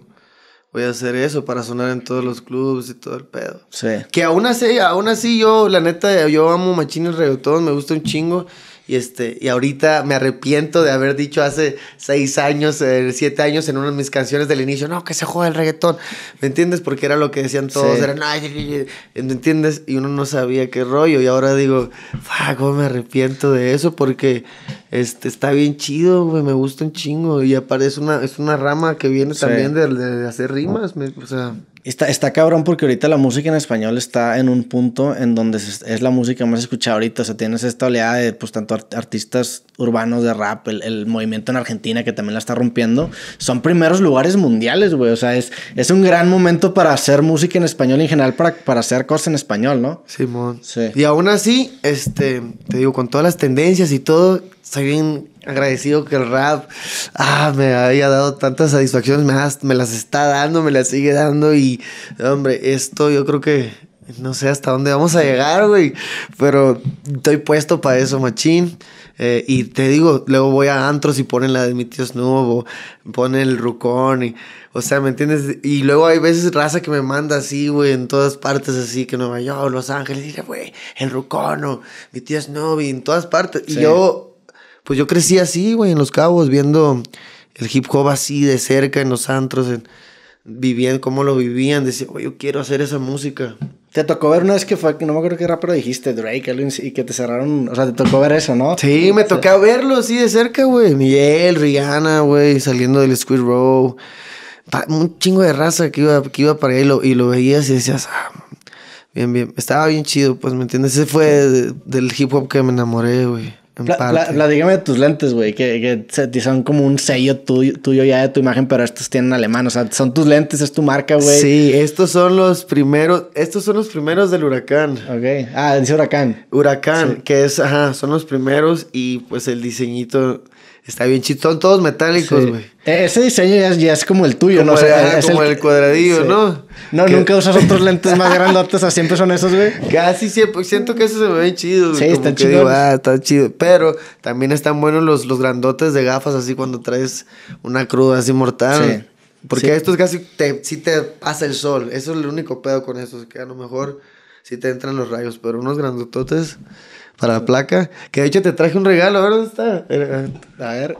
voy a hacer eso para sonar en todos los clubes y todo el pedo. Sí. Que aún así, aún así yo, la neta, yo amo machines reggaetón, me gusta un chingo. Y, este, y ahorita me arrepiento de haber dicho hace seis años, eh, siete años en una de mis canciones del inicio, no, que se juega el reggaetón. ¿Me entiendes? Porque era lo que decían todos, Era... entiendes? Y uno no sabía qué rollo. Y ahora digo, fuck, me arrepiento de eso porque este, está bien chido, güey, me gusta un chingo. Y aparece una, es una rama que viene también de, hacer rimas. o sea, Está, cabrón porque ahorita la música en español está en un punto en donde es la música más escuchada ahorita. O sea, tienes esta oleada de pues tanto artistas urbanos de rap, el, movimiento en Argentina que también la está rompiendo. Son primeros lugares mundiales, güey. O sea, es, es un gran momento para hacer música en español y en general para, para hacer cosas en español, ¿no? Simón. Sí. Y aún así, este, te digo, con todas las tendencias y todo, estoy bien agradecido que el rap ah, me haya dado tantas satisfacciones, me, me las está dando, me las sigue dando y, hombre, esto yo creo que no sé hasta dónde vamos a llegar, güey, pero estoy puesto para eso, machín. Eh, y te digo, luego voy a antros y ponen la de mi tío Snoop ponen el rucón y, o sea, ¿me entiendes? Y luego hay veces raza que me manda así, güey, en todas partes así, que Nueva York, Los Ángeles, y dice, güey, el rucón o mi tío Snoop en todas partes. Y yo pues yo crecí así, güey, en Los Cabos, viendo el hip hop así de cerca, en los antros, vivían cómo lo vivían, decía, güey, yo quiero hacer esa música. Te tocó ver una vez que fue, no me acuerdo qué rapero dijiste, Drake, y que te cerraron, o sea, te tocó ver eso, ¿no? Sí, me tocó verlo así de cerca, güey. Miguel, Rihanna, güey, saliendo del Squid Row. Un chingo de raza que iba, que iba para allá y lo, y lo veías y decías, ah, bien, bien, estaba bien chido, pues, ¿me entiendes? Ese fue del hip hop que me enamoré, güey. La dígame de tus lentes, güey, que, son como un sello tuyo, ya de tu imagen, pero estos tienen alemán, o sea, son tus lentes, es tu marca, güey. Sí, estos son los primeros, estos son los primeros del huracán. Ok, ah, dice huracán. Huracán, que es, ajá, son los primeros y pues el diseñito... Está bien son todos metálicos, güey. E-, ese diseño ya es, como el tuyo, ¿no? O como el, cuadradillo, No, no nunca usas otros lentes más grandotes, siempre son esos, güey. Casi siempre, siento que esos se me ven chidos. Sí, están ah, chidos. Pero también están buenos los, los grandotes de gafas, así cuando traes una cruda así mortal. Sí. Porque estos casi si sí te pasa el sol. Eso es el único pedo con estos, que a lo mejor si te entran los rayos, pero unos grandototes para la placa. Que de hecho te traje un regalo, a ver dónde está. A ver.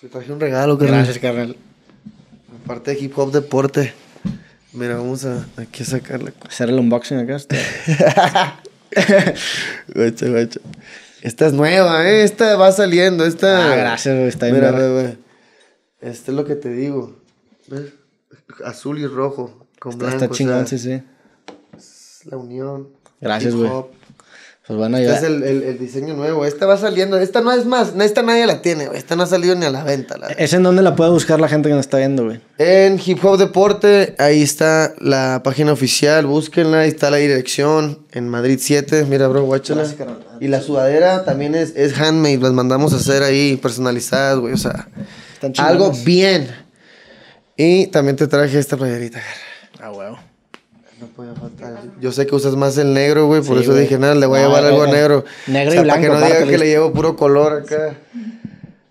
Te traje un regalo, carnal. Gracias, carnal. Aparte de hip hop deporte. Mira, vamos a aquí a sacarle. Hacer el unboxing acá. guacho, Esta es nueva, ¿eh? Esta va saliendo. Esta... Ah, gracias, está Está Mira, güey, Este es lo que te digo. ¿Ves? Azul y rojo. Con está, blanco. chingón, sí, sí la unión. Gracias, güey. Pues bueno, este ya. Este es el, diseño nuevo. Esta va saliendo. Esta no es más. Esta nadie la tiene, güey. Esta no ha salido ni a la venta. La ¿Es en dónde la puede buscar la gente que nos está viendo, güey? En Hip Hop Deporte. Ahí está la página oficial. Búsquenla. Ahí está la dirección. En Madrid 7. Mira, bro, guáchala. Y la sudadera también es, es handmade. Las mandamos a hacer ahí personalizadas, güey. O sea, algo bien. Y también te traje esta playerita. Ah, huevo faltar. Yo sé que usas más el negro, güey, por eso dije, nada, le voy a llevar algo negro. Negro y blanco. Para que no diga que le llevo puro color acá.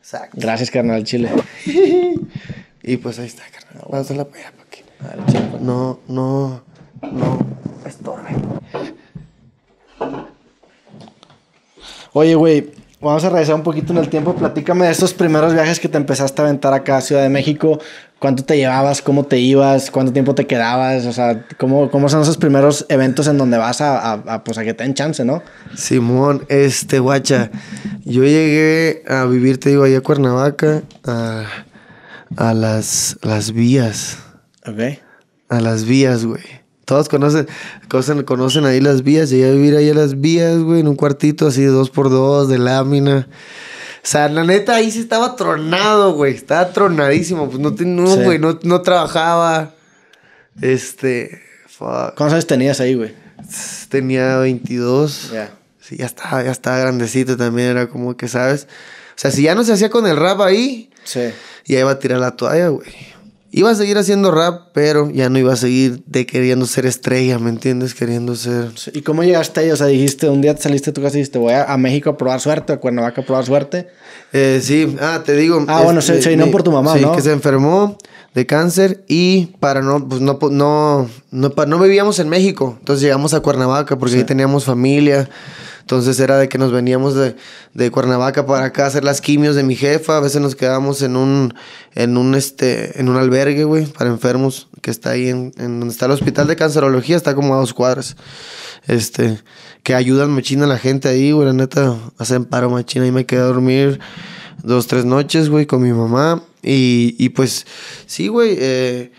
Exacto. Gracias, carnal, chile. y pues ahí está, carnal. Vamos a la pelea para que. No, no, no estorbe. Oye, güey, Vamos a regresar un poquito en el tiempo. Platícame de esos primeros viajes que te empezaste a aventar acá a Ciudad de México. ¿Cuánto te llevabas? ¿Cómo te ibas? ¿Cuánto tiempo te quedabas? O sea, ¿cómo, son esos primeros eventos en donde vas a, pues a que te den chance, no? Simón, este, guacha. Yo llegué a vivir, te digo, allá a Cuernavaca, a, las, las vías. Ok. A las vías, güey. Todos conocen, conocen, ahí las vías. Llegué a vivir ahí a las vías, güey, en un cuartito así de dos por dos, de lámina. O sea, la neta ahí sí estaba tronado, güey. Estaba tronadísimo. Pues no, no güey, no, trabajaba. Este. Fuck. ¿Cuántos años tenías ahí, güey? Tenía 22. Ya. Sí, ya estaba, ya estaba grandecito también. Era como que, ¿sabes? O sea, si ya no se hacía con el rap ahí. Sí. Ya iba a tirar la toalla, güey. Iba a seguir haciendo rap, pero ya no iba a seguir de queriendo ser estrella, ¿me entiendes? Queriendo ser... ¿Y cómo llegaste ahí? O sea, dijiste, un día te saliste de tu casa y dijiste, voy a, México a probar suerte, a Cuernavaca a probar suerte. Eh, sí, ah, te digo... Ah, bueno, se, este, por tu mamá, sí, que se enfermó de cáncer y para no, pues no, no, no, no, vivíamos en México. Entonces llegamos a Cuernavaca porque ahí teníamos familia. Entonces era de que nos veníamos de, Cuernavaca para acá a hacer las quimios de mi jefa. A veces nos quedábamos en un, en un, este, en un albergue, güey, para enfermos, que está ahí en, donde está el hospital de cancerología, está como a dos cuadras. Este, que ayudan machina la gente ahí, güey, la neta, hacen paro machina y me quedé a dormir dos, tres noches, güey, con mi mamá. Y, pues, sí, güey, eh,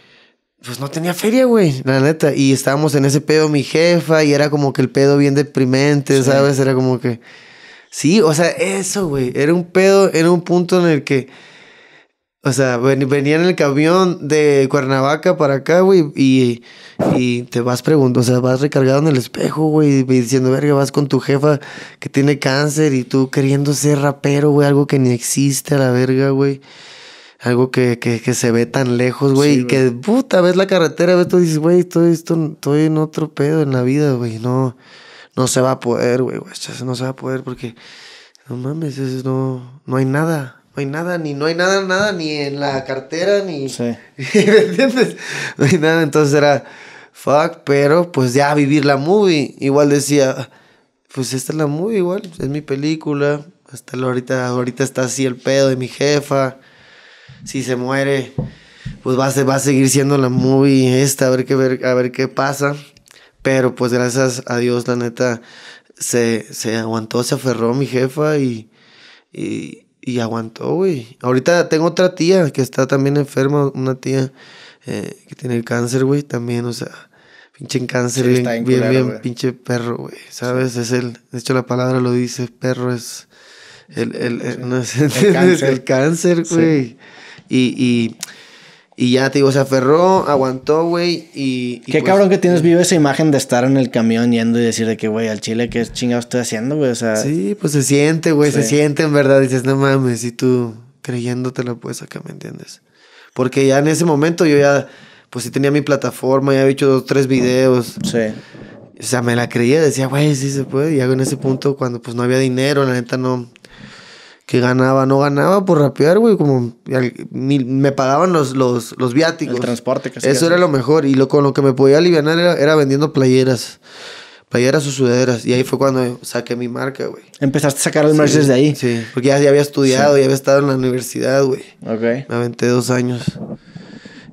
pues no tenía feria, güey, la neta. Y estábamos en ese pedo mi jefa y era como que el pedo bien deprimente, ¿sabes? Era como que... Sí, o sea, eso, güey. Era un pedo, era un punto en el que... O sea, venía en el camión de Cuernavaca para acá, güey, y, y, te vas preguntando, o sea, vas recargado en el espejo, güey, diciendo, verga, vas con tu jefa que tiene cáncer y tú queriendo ser rapero, güey, algo que ni existe a la verga, güey algo que, que, que, se ve tan lejos, güey, y que puta, ves la carretera, ves tú dices, güey, estoy, estoy, en otro pedo en la vida, güey, no, no se va a poder, güey, no se va a poder porque, no mames, no, no hay nada. No hay nada, ni no hay nada, nada, ni en la cartera, ni. Sí. entiendes? No hay nada. Entonces era fuck, pero pues ya vivir la movie. Igual decía, pues esta es la movie, igual, es mi película. Hasta ahorita, ahorita está así el pedo de mi jefa si se muere, pues va a, va a seguir siendo la movie esta, a ver qué, ver, a ver qué pasa. Pero pues gracias a Dios, la neta, se, se aguantó, se aferró mi jefa y, y, aguantó, güey. Ahorita tengo otra tía que está también enferma, una tía eh, que tiene el cáncer, güey, también, o sea, pinche cáncer, bien, bien, pinche perro, güey, ¿sabes? Es el, de hecho la palabra lo dice, perro es el, es el cáncer, güey. Y, ya, te digo, se aferró, aguantó, güey, y... Qué pues cabrón que tienes vivo esa imagen de estar en el camión yendo y decir de que, güey, al chile, ¿qué chingado estoy haciendo, güey? Sí, pues se siente, güey, se siente, en verdad. Dices, no mames, si tú creyéndote lo pues, acá, ¿me entiendes? Porque ya en ese momento yo ya... Pues sí tenía mi plataforma, ya había hecho dos, tres videos. Sí. O sea, me la creía, decía, güey, sí se puede. Y hago en ese punto, cuando pues no había dinero, la neta no, que ganaba, no ganaba por rapear, güey, como me pagaban los, los, viáticos. El transporte que Eso era lo mejor y lo, con lo que me podía aliviar era, vendiendo playeras, playeras o sudaderas y ahí fue cuando saqué mi marca, güey. Empezaste a sacar el marcas desde ahí. Sí, porque ya, había estudiado, ya había estado en la universidad, güey. Ok. Me aventé dos años.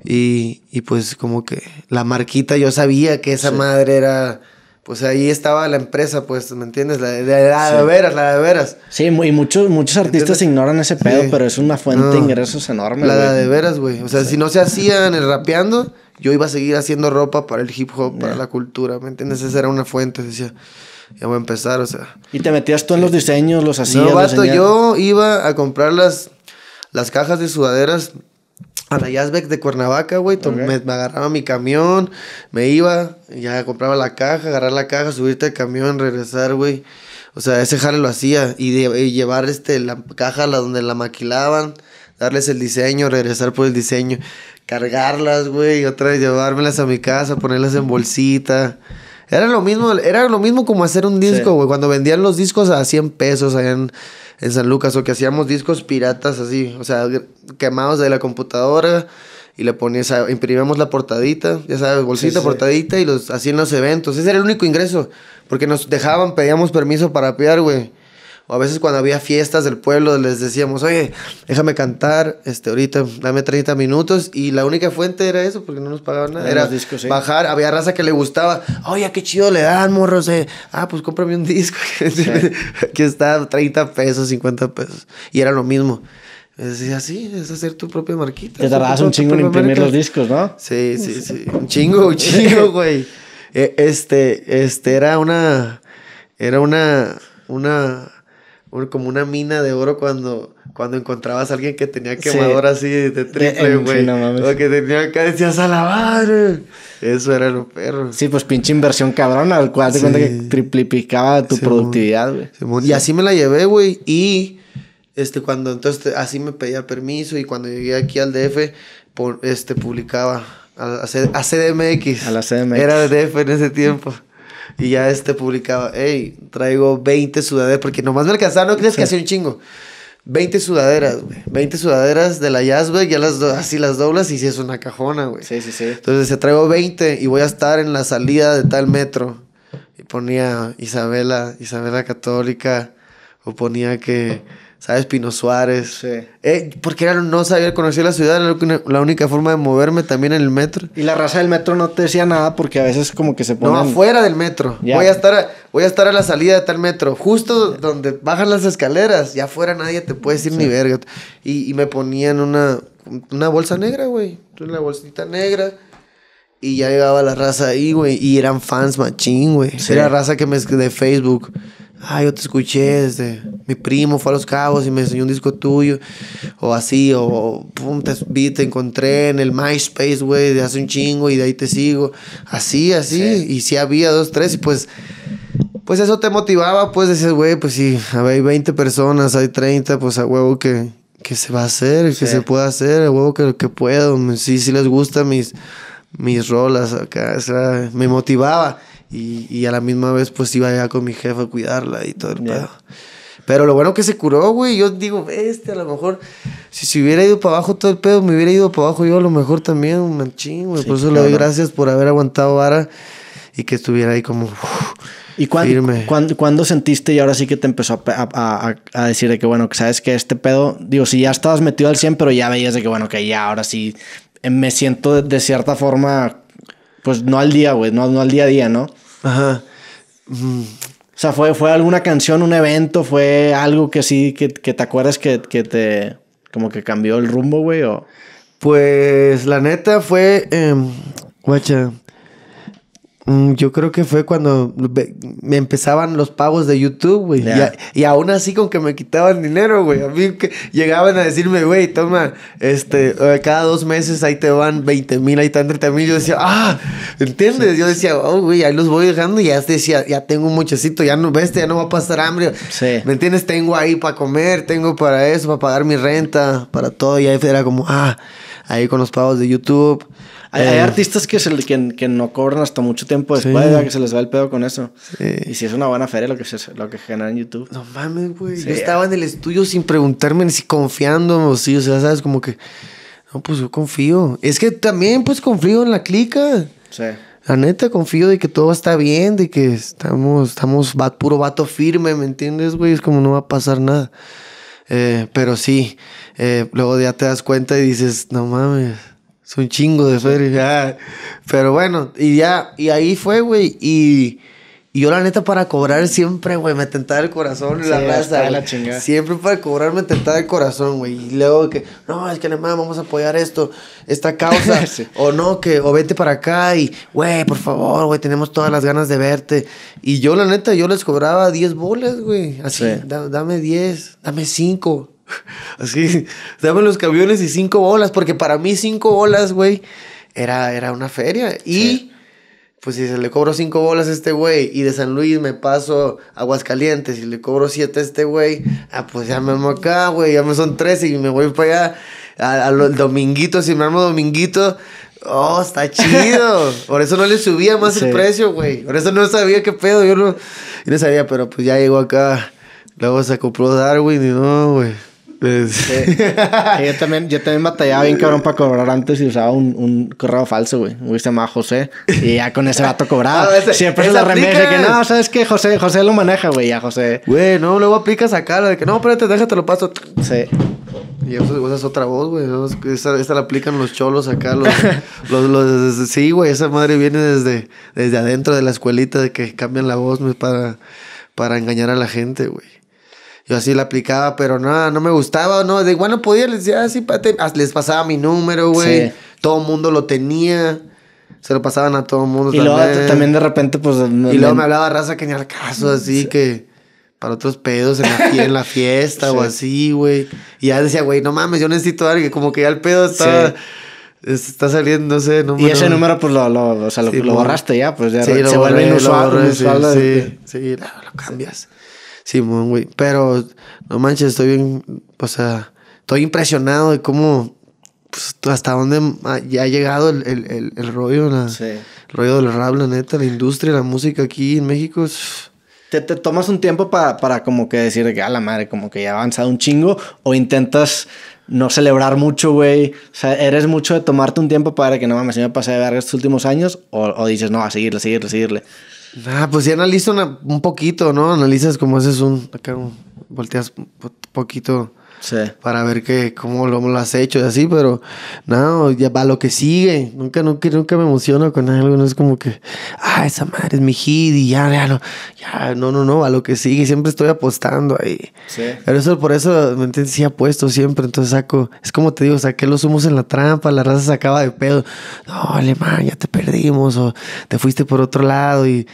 Y, pues como que la marquita, yo sabía que esa madre era pues ahí estaba la empresa, pues, ¿me entiendes? La de, veras, la de veras. Sí, y muchos, muchos artistas ignoran ese pedo, pero es una fuente de ingresos enorme. La, de veras, güey. O sea, si no se hacían el rapeando, yo iba a seguir haciendo ropa para el hip hop, para la cultura, ¿me entiendes? Esa era una fuente, decía. Ya voy a empezar, o sea. ¿Y te metías tú en los diseños, los hacías? yo iba a comprar las cajas de sudaderas a la de Cuernavaca, güey. Me, agarraba mi camión, me iba, ya compraba la caja, agarrar la caja, subirte al camión, regresar, güey. O sea, ese jale lo hacía. Y, llevar este, la caja a la donde la maquilaban, darles el diseño, regresar por el diseño, cargarlas, güey, otra vez llevármelas a mi casa, ponerlas en bolsita. Era lo mismo, era lo mismo como hacer un disco, güey. Cuando vendían los discos a 100 pesos allá en, en, San Lucas, o que hacíamos discos piratas así, o sea, quemados de la computadora y le ponías, imprimíamos la portadita, ya sabes, bolsita, portadita, y los hacían los eventos. Ese era el único ingreso, porque nos dejaban, pedíamos permiso para piar, güey. O a veces cuando había fiestas del pueblo les decíamos, oye, déjame cantar, este, ahorita dame 30 minutos. Y la única fuente era eso, porque no nos pagaban nada. Era bajar, había raza que le gustaba. Oye, qué chido le dan, morros. Eh". Ah, pues cómprame un disco. Que está, 30 pesos, 50 pesos. Y era lo mismo. Decía, sí, es hacer tu propia marquita. Te tardabas un chingo en imprimir los discos, ¿no? Sí, sí, sí. Un chingo, un chingo, güey. Eh, este, este, era una, era una, una como una mina de oro cuando, cuando encontrabas a alguien que tenía quemador así de triple, güey. o que tenía acá, decías a la madre. Eso era lo perro. Sí, pues pinche inversión cabrón. al cual te cuenta que triplicaba tu productividad, güey. Y así me la llevé, güey. Y este, cuando entonces así me pedía permiso y cuando llegué aquí al DF, por, este, publicaba a, a, a CDMX. A la CDMX. Era DF en ese tiempo. Y ya este publicaba, hey, traigo 20 sudaderas, porque nomás me alcanzaba, no crees que hacía un chingo. 20 sudaderas, güey. 20 sudaderas de la jazz, güey. Ya las así las doblas y si es una cajona, güey. Sí, sí, sí. Entonces se traigo 20 y voy a estar en la salida de tal metro. Y ponía Isabela, Isabela Católica. O ponía que ¿sabes? Pino Suárez. Sí. Eh, porque era, no sabía, conocer la ciudad, era la única forma de moverme también en el metro. Y la raza del metro no te decía nada porque a veces como que se ponen... No, afuera del metro. Voy, a estar a, voy a estar a la salida de tal metro, justo donde bajan las escaleras. Y afuera nadie te puede decir mi ni verga. Y, me ponían una, una bolsa negra, güey. Una bolsita negra. Y ya llegaba la raza ahí, güey. Y eran fans machín, güey. Era raza que me de Facebook. Ay, yo te escuché, desde... mi primo fue a Los Cabos y me enseñó un disco tuyo, o así, o pum, te vi, te encontré en el MySpace, güey, de hace un chingo y de ahí te sigo, así, así, y si había dos, tres, y pues, pues eso te motivaba, pues decías, güey, pues si hay 20 personas, hay 30, pues a huevo que, que se va a hacer, que se pueda hacer, a huevo que, que puedo, sí, sí les gusta mis, mis rolas acá, o sea, me motivaba. Y, a la misma vez, pues iba ya con mi jefa a cuidarla y todo el pedo. Pero lo bueno que se curó, güey. Yo digo, este, a lo mejor, si se hubiera ido para abajo todo el pedo, me hubiera ido para abajo yo a lo mejor también, manchín, güey. por eso le doy gracias por haber aguantado vara y que estuviera ahí como. ¿Y cuando ¿cuándo, sentiste y ahora sí que te empezó a, decir de que, bueno, que sabes que este pedo, digo, si ya estabas metido al 100, pero ya veías de que, bueno, que ya ahora sí eh, me siento de cierta forma pues no al día, güey, no, al día a día, ¿no? Ajá. Mm. O sea, fue, fue alguna canción, un evento, fue algo que sí, que, te acuerdas que, te, como que cambió el rumbo, güey, Pues la neta fue, em, Mm, yo creo que fue cuando me empezaban los pagos de YouTube, güey. Y, aún así con que me quitaban dinero, güey. A mí que llegaban a decirme, güey, toma, este, eh, cada dos meses ahí te van 20 mil, ahí te van 30 mil. Yo decía, ah, ¿entiendes? Yo decía, oh, güey, ahí los voy dejando y ya decía, ya tengo un muchachito, ya no, ves, ya no va a pasar hambre. Sí. ¿Me entiendes? Tengo ahí para comer, tengo para eso, para pagar mi renta, para todo. Y ahí era como, ah ahí con los pagos de YouTube. Hay, eh, artistas que, que, no cobran hasta mucho tiempo después, ya que se les va el pedo con eso. Y si es una buena feria lo que, se, lo que genera en YouTube. No mames, güey. Yo estaba en el estudio sin preguntarme ni si confiando o sí, o sea, sabes, como que. No, pues yo confío. Es que también, pues confío en la clica. Sí. La neta, confío de que todo está bien, de que estamos, estamos puro vato firme, ¿me entiendes, güey? Es como no va a pasar nada. Eh, pero sí, eh, luego ya te das cuenta y dices, no mames, es un chingo de fe, ah, pero bueno, y ya, y ahí fue, güey. Y y yo, la neta, para cobrar siempre, güey, me tentaba el corazón la raza. Siempre para cobrar me tentaba el corazón, güey. Y luego que, no, es que nada más vamos a apoyar esto, esta causa. O no, que, o vete para acá y, güey, por favor, güey, tenemos todas las ganas de verte. Y yo, la neta, yo les cobraba 10 bolas, güey. Así, dame 10, dame 5. Así, dame los camiones y 5 bolas, porque para mí 5 bolas, güey, era, era una feria. Y pues si se le cobro cinco bolas a este güey y de San Luis me paso a Aguascalientes y le cobro siete a este güey, ah, pues ya me amo acá, güey, ya me son tres y me voy para allá. A, los dominguitos, si me armo dominguito, Oh, está chido. Por eso no le subía más el precio, güey. Por eso no sabía qué pedo. Yo no, yo no sabía, pero pues ya llegó acá. Luego se compró Darwin y no, güey yo, también, yo también batallaba bien cabrón para cobrar antes y usaba un, un correo falso, güey. Güey, se José. Y ya con ese vato cobrado. Siempre se la remedia que no, ¿sabes que José, José lo maneja, güey. Ya José. Güey, no, luego aplicas acá de que no, espérate, déjate lo paso. Sí. Y eso, es otra voz, güey. Esta la aplican los cholos acá. Los, sí, güey, esa madre viene desde, desde adentro de la escuelita de que cambian la voz para, para engañar a la gente, güey. Yo así la aplicaba, pero nada, no me gustaba, no, de igual no podía, les decía, así, ah, ah, les pasaba mi número, güey. Todo el mundo lo tenía. Se lo pasaban a todo el mundo. Y luego también de repente, pues. Y luego me hablaba raza que ni al caso, así que. Para otros pedos en la, fiesta o así, güey. Y ya decía, güey, no mames, yo necesito algo. Como que ya el pedo está. Está saliendo no sé Y ese número, pues lo, lo, o sea, lo, borraste ya, pues ya se vuelve inusual. sí, lo cambias. Simón, güey. Pero, no manches, estoy bien, o sea, estoy impresionado de cómo, pues, hasta dónde ya ha llegado el, el, el, rollo, la, el rollo del rap, la neta, la industria, la música aquí en México. ¿Te, te tomas un tiempo para para como que decir, que a la madre, como que ya ha avanzado un chingo? ¿O intentas no celebrar mucho, güey. O sea, eres mucho de tomarte un tiempo para que no mames, si me pasé de verga estos últimos años. O, o dices, no, a seguirle, seguirle, seguirle. Ah, pues ya analizo un poquito, ¿no? Analizas como haces un... Acá volteas un poquito sí. para ver que, cómo lo, has hecho y así, pero no, ya va lo que sigue. Nunca, nunca, me emociono con algo, no es como que, ah, esa madre es mi hit y ya, ya, no, ya, no, no, no, Va lo que sigue, siempre estoy apostando ahí. Pero eso, por eso, ¿me entiendes? Sí, apuesto siempre, entonces saco, es como te digo, saqué los humos en la trampa, la raza se acaba de pedo. No, alemán, ya te perdimos o te fuiste por otro lado y...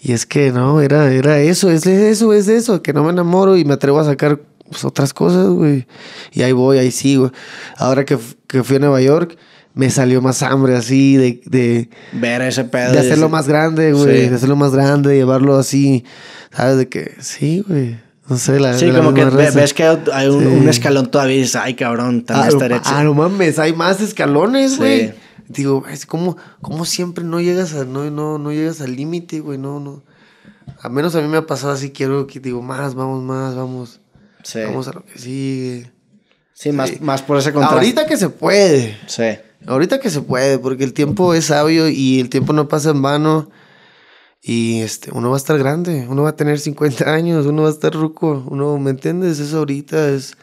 Y es que no, era, era eso, es eso, es eso, que no me enamoro y me atrevo a sacar pues, otras cosas, güey. Y ahí voy, ahí sigo. Ahora que, fui a Nueva York, me salió más hambre así de... de Ver ese pedo. De hacerlo más grande, güey. De hacerlo más grande, llevarlo así. ¿Sabes? De que... Sí, güey. No sé, la Sí, como que ves que hay un, escalón todavía y ay, cabrón, también está derecho. Ah, ah no mames, hay más escalones, güey. Digo, es como, como siempre no llegas no, no, no llegas al límite, güey, no, no. A menos a mí me ha pasado así, quiero que digo, más, vamos, más, vamos. Vamos a lo que sigue. Sí, Más, por ese contrato. Ahorita que se puede. Sí. Ahorita que se puede, porque el tiempo es sabio y el tiempo no pasa en vano. Y este, uno va a estar grande, uno va a tener 50 años, uno va a estar ruco, uno, ¿me entiendes? Eso ahorita es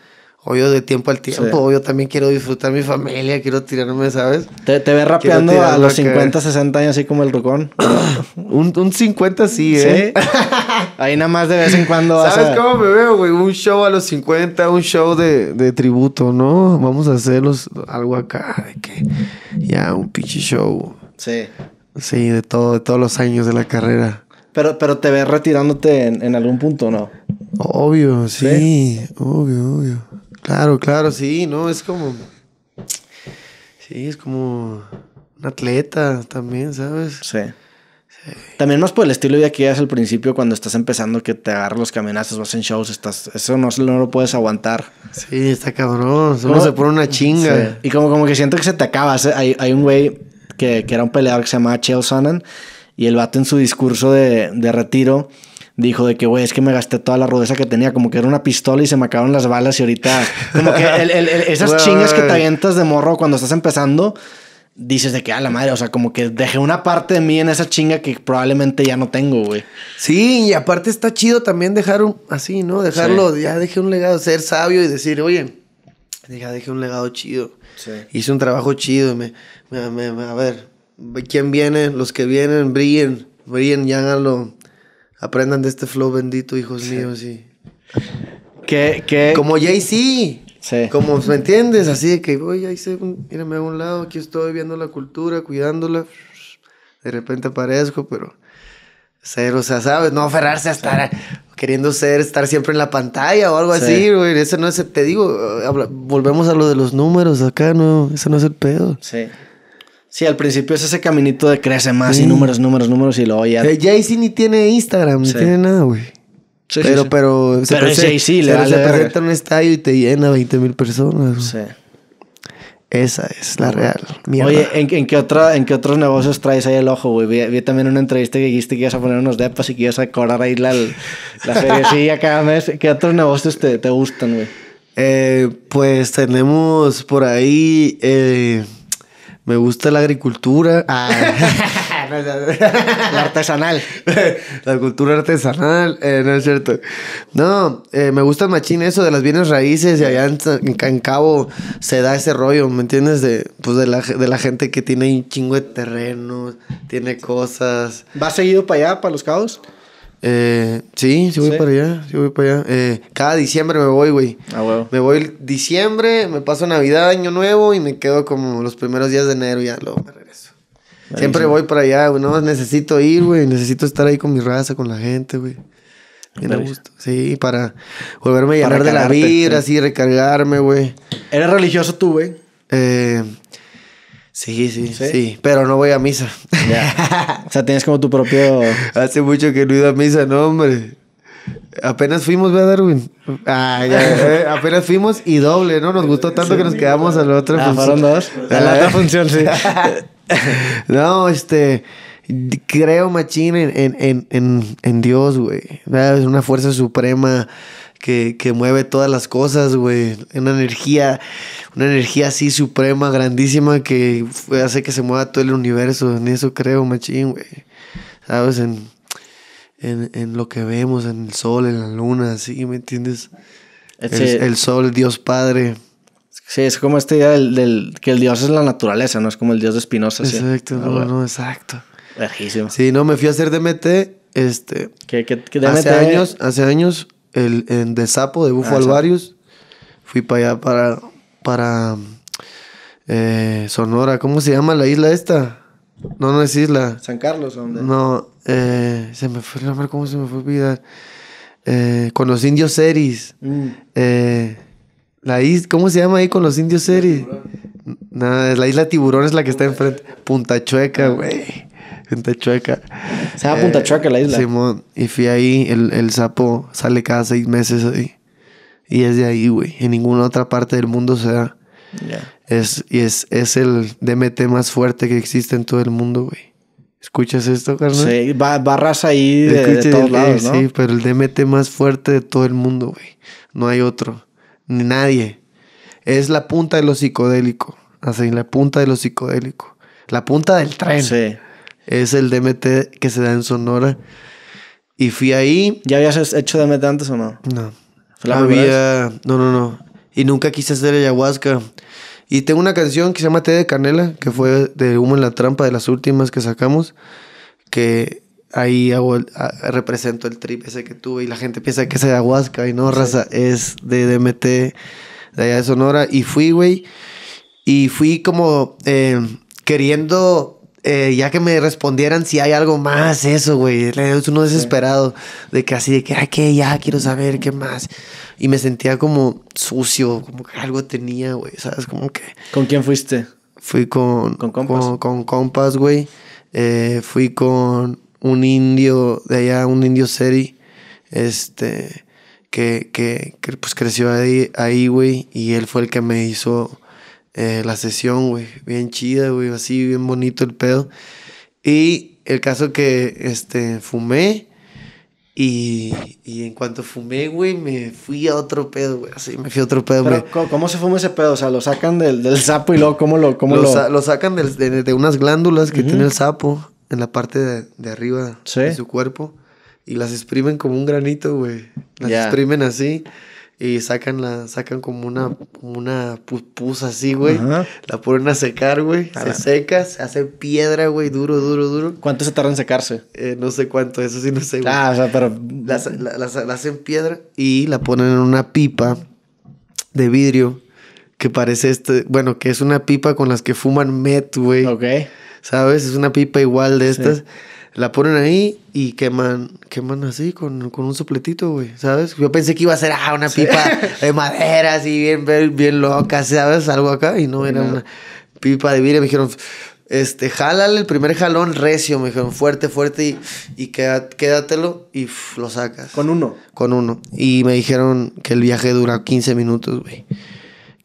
obvio de tiempo al tiempo, obvio también quiero disfrutar mi familia, quiero tirarme, ¿sabes? Te, ve ves rapeando a los 50, 60 años así como el rucón. un, 50 sí, ¿eh? ¿Sí? Ahí nada más de vez en cuando ¿Sabes cómo me veo, güey? Un show a los 50, un show de, tributo, ¿no? Vamos a hacer algo acá, que ya un pinche show. Sí. Sí, de todo, de todos los años de la carrera. Pero, pero te ves retirándote en, en algún punto, ¿no? Obvio, sí, ¿Sí? obvio, obvio. Claro, claro, sí, ¿no? Es como... Sí, es como un atleta también, ¿sabes? Sí. También más por el estilo de aquí, que el principio cuando estás empezando que te agarras los caminazos, vas en shows, estás... Eso no, no lo puedes aguantar. Sí, está cabrón. Solo se pone una chinga. Y como, como que siento que se te acaba. Hay, hay un güey que, era un peleador que se llamaba Chael Sonnen y el vato en su discurso de, de retiro dijo de que, güey, es que me gasté toda la rudeza que tenía, como que era una pistola y se me acabaron las balas y ahorita, como que esas chingas que te avientas de morro cuando estás empezando, dices de que, a la madre, o sea, como que dejé una parte de mí en esa chinga que probablemente ya no tengo, güey. Sí, y aparte está chido también dejar un, así, ¿no? Dejarlo, ya dejé un legado, ser sabio y decir, oye, ya dejé un legado chido. Hice un trabajo chido, me, a ver, ¿quién viene? Los que vienen, brillen, brillen y Aprendan de este flow bendito, hijos míos. Que, Como Jay-Z. Sí. Como, ¿me entiendes? Así de que, voy ahí se, mírame a un lado, aquí estoy viendo la cultura, cuidándola. De repente aparezco, pero cero, o sea, ¿sabes? No aferrarse a estar queriendo ser, estar siempre en la pantalla o algo así, güey. Ese no es, el, te digo, volvemos a lo de los números acá, ¿no? Ese no es el pedo. Sí. Sí, al principio es ese caminito de crece más y números, números, números y lo ya. a. Eh, Jay-Z ni tiene Instagram, ni tiene nada, güey. pero, pero, pero. Jay-Z, le vale Se presenta en un estadio y te llena 20 mil personas. Sí. Esa es la real. Oye, ¿en, qué otra, ¿en qué otros negocios traes ahí el ojo, güey? Vi, también una entrevista que dijiste que ibas a poner unos depas y que ibas a cobrar ahí la, la Sí, cada mes. ¿Qué otros negocios te, gustan, güey? Eh, pues tenemos por ahí. Eh, me gusta la agricultura. Ah. la artesanal. la cultura artesanal. Eh, no es cierto. No, eh, me gusta el machín eso de las bienes raíces. Y allá en, Cabo se da ese rollo, ¿me entiendes? De, pues de la, gente que tiene un chingo de terreno, tiene cosas. ¿Vas seguido para allá, para los cabos? Eh, sí, sí voy para allá, sí voy para allá. Eh, cada diciembre me voy, güey. Ah, Me voy diciembre, me paso Navidad, Año Nuevo y me quedo como los primeros días de enero y ya luego me regreso. Siempre voy para allá, güey. No, necesito ir, güey. Necesito estar ahí con mi raza, con la gente, güey. Me da gusto. Sí, para volverme a llenar de la vida. así, recargarme, güey. ¿Eres religioso tú, güey? Eh, Sí, sí, sí, sí, Pero no voy a misa. Ya. o sea, tienes como tu propio. Hace mucho que no he ido a misa, no, hombre. Apenas fuimos, ¿verdad, Darwin? Ay, ah, ya, eh, apenas fuimos y doble, ¿no? Nos gustó tanto que nos quedamos a ah, la otra función. A la otra función, sí. no, este. Creo, machín, en, en, en, en Dios, güey. Es una fuerza suprema que, mueve todas las cosas, güey. Una energía, una energía así suprema, grandísima, que hace que se mueva todo el universo. En eso creo, machín, güey. ¿Sabes? En, en, lo que vemos, en el sol, en la luna, así, ¿me entiendes? El, sol, Dios Padre. Sí, es como este idea del, que el Dios es la naturaleza, ¿no? Es como el Dios de Spinoza. Exacto, ah, no, no, exacto. Lejísimo. Sí, no, me fui a hacer DMT, este... ¿Qué, DMT? Hace años, hace años, en de Sapo, de Bufo Alvarius. Ah, fui para allá, para, para eh, Sonora. ¿Cómo se llama la isla esta? No, no es isla. ¿San Carlos dónde? No, eh, se me fue el nombre, ¿cómo se me fue olvidar? Eh, con los indios Seris. Mm. Eh, la is ¿Cómo se llama ahí con los indios Seris? Nada, es la isla Tiburón es la que está enfrente. Punta Chueca, ah. güey en Tachueca. Se llama Punta eh, Chueca la isla. Simón, y fui ahí, el, sapo sale cada seis meses ahí. Y es de ahí, güey. En ninguna otra parte del mundo se da. Es, y es, es el DMT más fuerte que existe en todo el mundo, güey. ¿Escuchas esto, carnal? Sí, va, barras ahí de, todos eh, lados, ¿no? Sí, pero el DMT más fuerte de todo el mundo, güey. No hay otro. Ni nadie. Es la punta de lo psicodélico. Así, la punta de lo psicodélico. La punta del tren. Sí. Es el DMT que se da en Sonora. Y fui ahí. ¿Ya habías hecho DMT antes o no? No. Había. No, no, no. Y nunca quise hacer ayahuasca. Y tengo una canción que se llama Té de Canela, que fue de Humo en la Trampa, de las últimas que sacamos, que ahí hago represento el trip ese que tuve y la gente piensa que es ayahuasca y no, raza, es de DMT de allá de Sonora. Y fui, güey, y fui como eh, queriendo eh, ya que me respondieran si hay algo más, eso, güey. Es uno desesperado de que así, de que, ay, qué, ya, quiero saber, qué más. Y me sentía como sucio, como que algo tenía, güey, ¿sabes? Como que... ¿Con quién fuiste? Fui con... Con compas. güey. Eh, fui con un indio de allá, un indio seri, este, que, pues creció ahí, ahí, güey, y él fue el que me hizo eh, la sesión, güey, bien chida, güey, así, bien bonito el pedo. Y el caso que, este, fumé. Y, y en cuanto fumé, güey, me fui a otro pedo, güey. Así, me fui a otro pedo, güey. ¿Cómo se fuma ese pedo? O sea, lo sacan del, del sapo y luego, ¿cómo lo.? Cómo lo, lo... lo sacan de, unas glándulas que tiene el sapo en la parte de, de arriba de su cuerpo y las exprimen como un granito, güey. Las exprimen así y sacan la sacan como una una así, güey. La ponen a secar, güey. Se secas, se hace piedra, güey, duro, duro, duro. ¿Cuánto se tarda en secarse? Eh, no sé cuánto, eso sí no sé, Ah, o sea, pero la, hacen piedra y la ponen en una pipa de vidrio que parece este, bueno, que es una pipa con las que fuman met, güey. Ok. ¿Sabes? Es una pipa igual de estas. Sí la ponen ahí y queman, queman así con, un sopletito, güey, ¿sabes? Yo pensé que iba a ser ah, una pipa de madera así bien, bien, loca, ¿sabes? Algo acá y no, era una pipa de vidrio. Me dijeron, este, jálale el primer jalón recio, me dijeron, fuerte, fuerte y, y quédatelo y lo sacas. ¿Con uno? Con uno. Y me dijeron que el viaje dura 15 minutos, güey.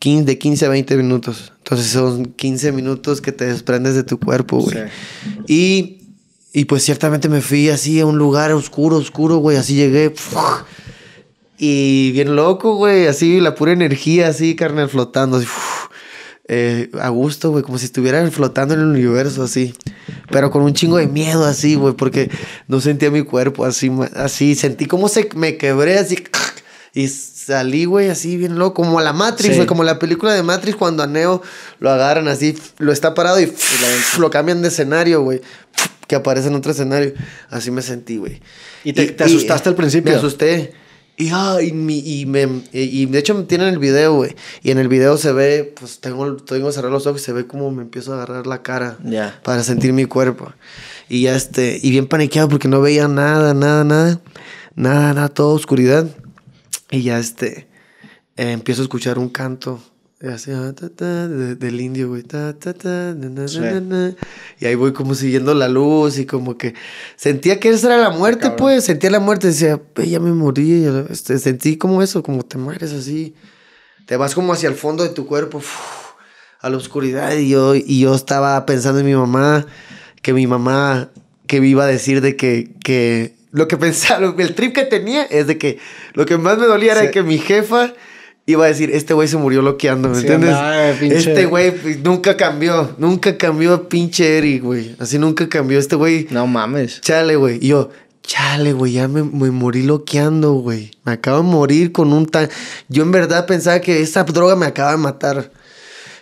De 15 a 20 minutos. Entonces son 15 minutos que te desprendes de tu cuerpo, güey. Y y pues ciertamente me fui así a un lugar oscuro, oscuro, güey. Así llegué. y bien loco, güey. Así la pura energía, así, carne flotando. Así, eh, a gusto, güey. Como si estuvieran flotando en el universo, así. Pero con un chingo de miedo, así, güey. Porque no sentía mi cuerpo, así. así Sentí como se me quebré, así. Y salí, güey, así bien loco, como la Matrix, como la película de Matrix cuando a Neo lo agarran así, lo está parado y, y lo cambian de escenario, güey que aparece en otro escenario. Así me sentí, güey. ¿Y te, asustaste al principio? Me asusté. Y, de hecho me tienen el video, güey. Y en el video se ve, pues tengo, tengo que cerrar los ojos y se ve como me empiezo a agarrar la cara para sentir mi cuerpo. Y ya este, y bien paniqueado porque no veía nada, nada, nada. Nada, nada, toda oscuridad. Y ya este, eh, empiezo a escuchar un canto Ah, del indio, güey. y ahí voy como siguiendo la luz y como que sentía que esa era la muerte, pues. Sentía la muerte, decía, ya me morí. Este, sentí como eso, como te mueres así. Te vas como hacia el fondo de tu cuerpo, a la oscuridad. Y yo, y yo estaba pensando en mi mamá, que mi mamá, que me iba a decir de que, que lo que pensaba, el trip que tenía es de que lo que más me dolía era que mi jefa iba a decir, este güey se murió loqueando, ¿me entiendes? este güey pues, nunca cambió, nunca cambió a pinche Eric, güey. Así nunca cambió este güey. No mames. Chale, güey. Y yo, chale, güey, ya me, me, morí loqueando, güey. Me acabo de morir con un tan... Yo en verdad pensaba que esta droga me acaba de matar.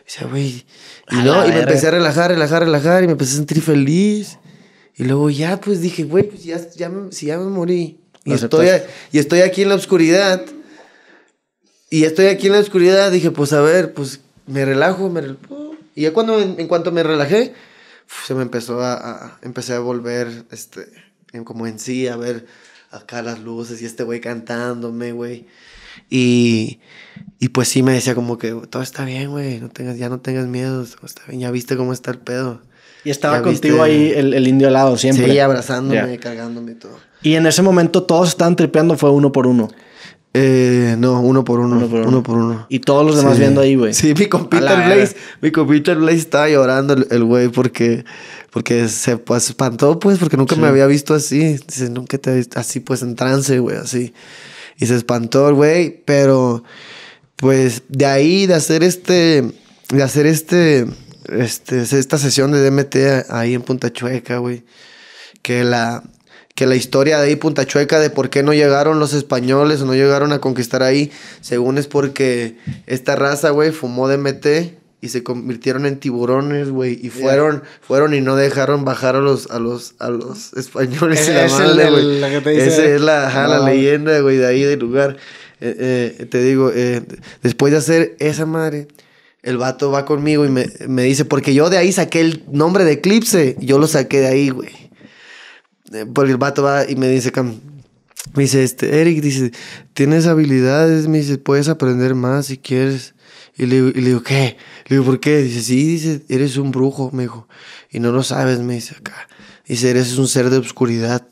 Dice, güey... Y, no, y me empecé a relajar, relajar, relajar y me empecé a sentir feliz. Y luego ya, pues dije, güey, pues ya, si ya me morí. Y estoy, y estoy aquí en la oscuridad y estoy aquí en la oscuridad, dije, pues a ver, pues me relajo, me relajo. Y ya cuando, en, cuanto me relajé, se me empezó a, empecé a volver, este, como en sí, a ver acá las luces y este güey cantándome, güey. Y, y pues sí me decía como que todo está bien, güey, no tengas, ya no tengas miedo, está bien, ya viste cómo está el pedo. Y estaba contigo ahí el, el, indio al lado siempre. Sí, abrazándome, cargándome y todo. Y en ese momento todos estaban tripeando, fue uno por uno. Eh, no, uno por uno, uno por uno. Y todos los demás viendo ahí, güey. Sí, mi compita Blaze, mi compita Blaze estaba llorando el güey porque, porque se pues, espantó, pues, porque nunca me había visto así. Dice, nunca te había visto así, pues, en trance, güey, así. Y se espantó el güey, pero, pues, de ahí, de hacer este, de hacer este, este, esta sesión de DMT ahí en Punta Chueca, güey, que la, que la historia de ahí, Punta Chueca, de por qué no llegaron los españoles o no llegaron a conquistar ahí, según es porque esta raza, güey, fumó DMT y se convirtieron en tiburones, güey, y fueron, fueron y no dejaron bajar a los, a los, a los españoles. Es, la Esa es la, leyenda, güey, de ahí del lugar. Eh, eh, te digo, eh, después de hacer esa madre, el vato va conmigo y me, me dice, porque yo de ahí saqué el nombre de Eclipse, yo lo saqué de ahí, güey. Eh, porque el vato va y me dice, me dice, este, Eric, dice, tienes habilidades, me dice, puedes aprender más si quieres. Y le, digo, ¿qué? Le digo, ¿por qué? Dice, sí, dice, eres un brujo, me dijo. Y no lo sabes, me dice acá. Dice, eres un ser de oscuridad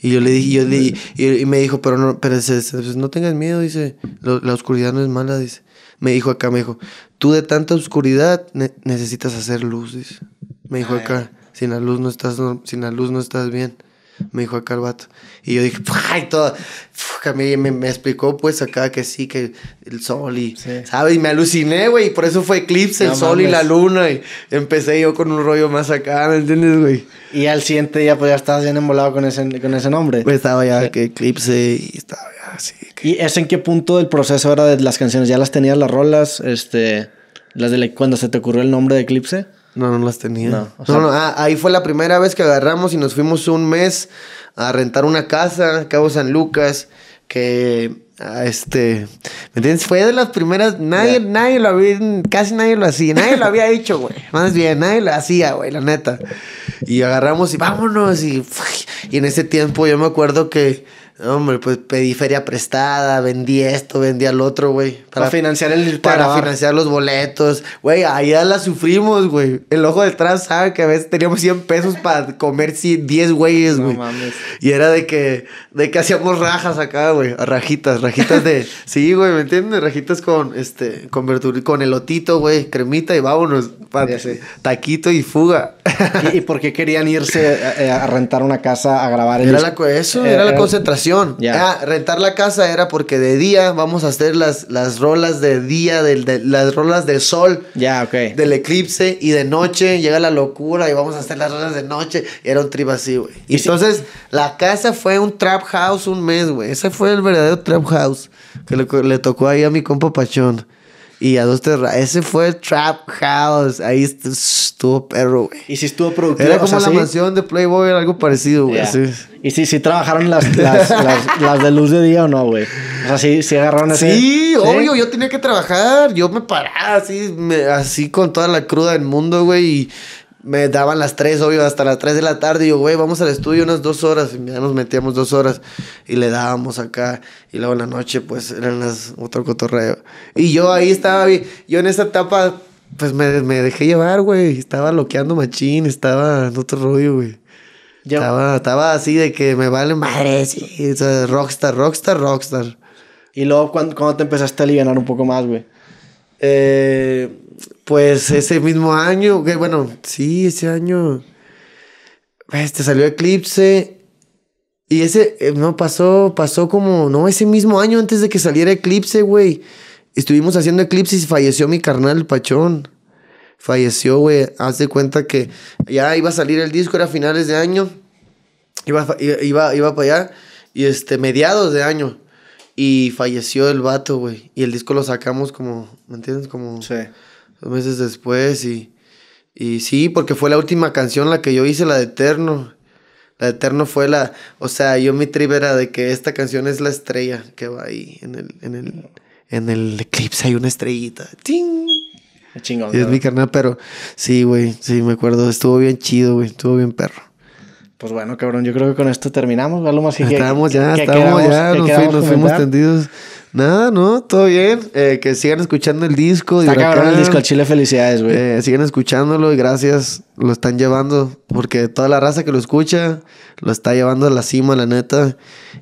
Y yo le dije, y, me dijo, pero no, pero no tengas miedo, dice, la oscuridad no es mala, dice. Me dijo acá, me dijo, tú de tanta oscuridad necesitas hacer luz, Me dijo acá, sin la luz no estás, sin la luz no estás bien. Me dijo acá el vato. Y yo dije, ¡ay! Todo. Me, me, me, explicó, pues, acá que sí, que el sol y. ¿Sabes? Y me aluciné, güey. por eso fue eclipse, el sol y la luna. Y empecé yo con un rollo más acá, ¿me entiendes, güey? Y al siguiente día, pues ya estabas bien embolado con ese, con ese nombre. Pues estaba ya que eclipse y estaba ya así. ¿Y es en qué punto del proceso era de las canciones? ¿Ya las tenías las rolas? Este. Las de cuando se te ocurrió el nombre de eclipse? No, no las tenía. No, ah, ahí fue la primera vez que agarramos y nos fuimos un mes a rentar una casa, Cabo San Lucas, que ah, este, ¿me entiendes? Fue de las primeras, nadie, nadie lo había, casi nadie lo hacía, nadie lo había hecho, güey. Más bien, nadie lo hacía, güey, la neta. Y agarramos y vámonos y, y en ese tiempo yo me acuerdo que Hombre, pues pedí feria prestada, vendí esto, vendí al otro, güey. Para, financiar el Para financiar los boletos. Güey, allá la sufrimos, güey. El ojo detrás sabe que a veces teníamos 100 pesos para comer 10 güeyes, güey. No mames. Y era de que, de que hacíamos rajas acá, güey. Rajitas, rajitas de. sí, güey, ¿me entiendes? Rajitas con este, con, con elotito, güey, cremita y vámonos. Para, taquito y fuga. ¿Y, por qué querían irse a, rentar una casa a grabar el Era eso, eh, era la eh, concentración rentar la casa era porque de día vamos a hacer las, las rolas de día, del de, las rolas de sol. Ya, Del eclipse y de noche llega la locura y vamos a hacer las rolas de noche. Era un trip así, güey. Y entonces la casa fue un trap house un mes, güey. Ese fue el verdadero trap house que le, le tocó ahí a mi compa Pachón. Y a dos, terras. Ese fue Trap House. Ahí estuvo perro, güey. Y si estuvo productivo. Era como la mansión de Playboy, era algo parecido, güey. Y si, trabajaron las, las, de luz de día o no, güey. O sea, sí, agarraron así? Sí, obvio, yo tenía que trabajar. Yo me paraba así, así con toda la cruda del mundo, güey. Y me daban las 3, obvio, hasta las 3 de la tarde. Y yo, güey, vamos al estudio unas dos horas. Y ya nos metíamos dos horas y le dábamos acá. Y luego en la noche, pues, eran las otro cotorreo. Y yo ahí estaba, yo en esa etapa, pues, me, dejé llevar, güey. Estaba loqueando machín, estaba en otro rollo, güey. Estaba, así de que me vale madre, sí. rockstar, rockstar, rockstar. Y luego, ¿cuándo, cuando te empezaste a aliviar un poco más, güey? Eh pues ese mismo año, que bueno, sí, ese año, este salió Eclipse. Y ese, eh, no, pasó, pasó como, no, ese mismo año antes de que saliera Eclipse, güey. Estuvimos haciendo Eclipse y falleció mi carnal, Pachón. Falleció, güey. Haz de cuenta que ya iba a salir el disco, era finales de año. Iba, iba, iba para allá. Y este, mediados de año. Y falleció el vato, güey. Y el disco lo sacamos como, ¿me entiendes? Como... Sí dos meses después y, y sí, porque fue la última canción la que yo hice, la de Eterno. La de Eterno fue la, o sea, yo mi trip de que esta canción es la estrella que va ahí en el, en el, en el eclipse hay una estrellita. ¡Ting! Chingón. Es mi carnal, pero sí, güey, sí, me acuerdo. Estuvo bien chido, güey, estuvo bien perro. Pues bueno, cabrón, yo creo que con esto terminamos. más Estamos ya, estamos ya, nos fuimos tendidos. Nada, no, todo bien. Eh, que sigan escuchando el disco. Está el disco al Chile, felicidades, güey. Eh, sigan escuchándolo y gracias. Lo están llevando porque toda la raza que lo escucha lo está llevando a la cima, la neta.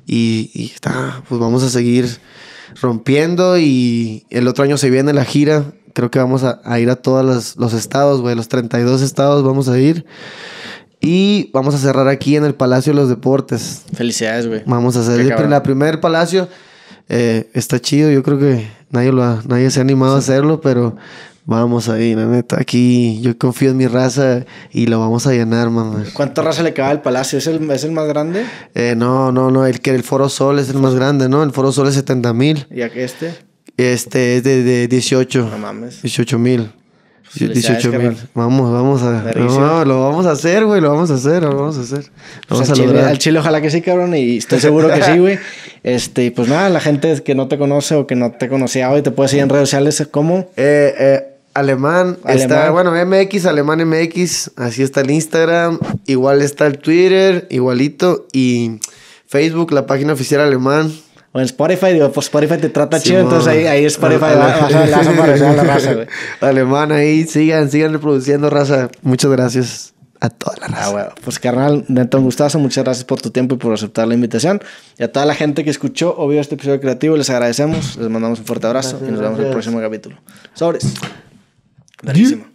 Y, está, pues vamos a seguir rompiendo. Y el otro año se viene la gira. Creo que vamos a, ir a todos los, estados, güey. Los 32 estados vamos a ir. Y vamos a cerrar aquí en el Palacio de los Deportes. Felicidades, güey. Vamos a hacer la primer palacio. Eh, está chido, yo creo que nadie, lo ha, nadie se ha animado a hacerlo, pero vamos ahí, la neta. Aquí yo confío en mi raza y lo vamos a llenar, mamá. ¿Cuánta raza le queda al palacio? ¿Es el, ¿Es el más grande? Eh, no, no, no. El que el Foro Sol es el más grande, ¿no? El Foro Sol es 70 mil. ¿Y aquí este? Este es de, de 18. No 18 mil. 18 mil. Vamos, vamos a. No, lo vamos a hacer, güey. Lo vamos a hacer, lo vamos a hacer. Pues vamos al, a chile, ojalá que sí, cabrón. Y estoy seguro que sí, güey. Este, pues nada, la gente que no te conoce o que no te conocía hoy te puede seguir en redes sociales. ¿Cómo? Eh, alemán, eh, alemán. Está, bueno, MX, Alemán MX. Así está el Instagram. Igual está el Twitter, igualito. Y Facebook, la página oficial alemán. O en Spotify, digo, pues Spotify te trata chido, entonces ahí, ahí Spotify la raza, güey. Alemán ahí, sigan, sigan reproduciendo raza. Muchas gracias a toda la raza. Ah, pues carnal, Neto gustazo. Muchas gracias por tu tiempo y por aceptar la invitación. Y a toda la gente que escuchó o vio este episodio creativo, les agradecemos, les mandamos un fuerte abrazo y nos vemos en el próximo capítulo. Sobres. clarísimo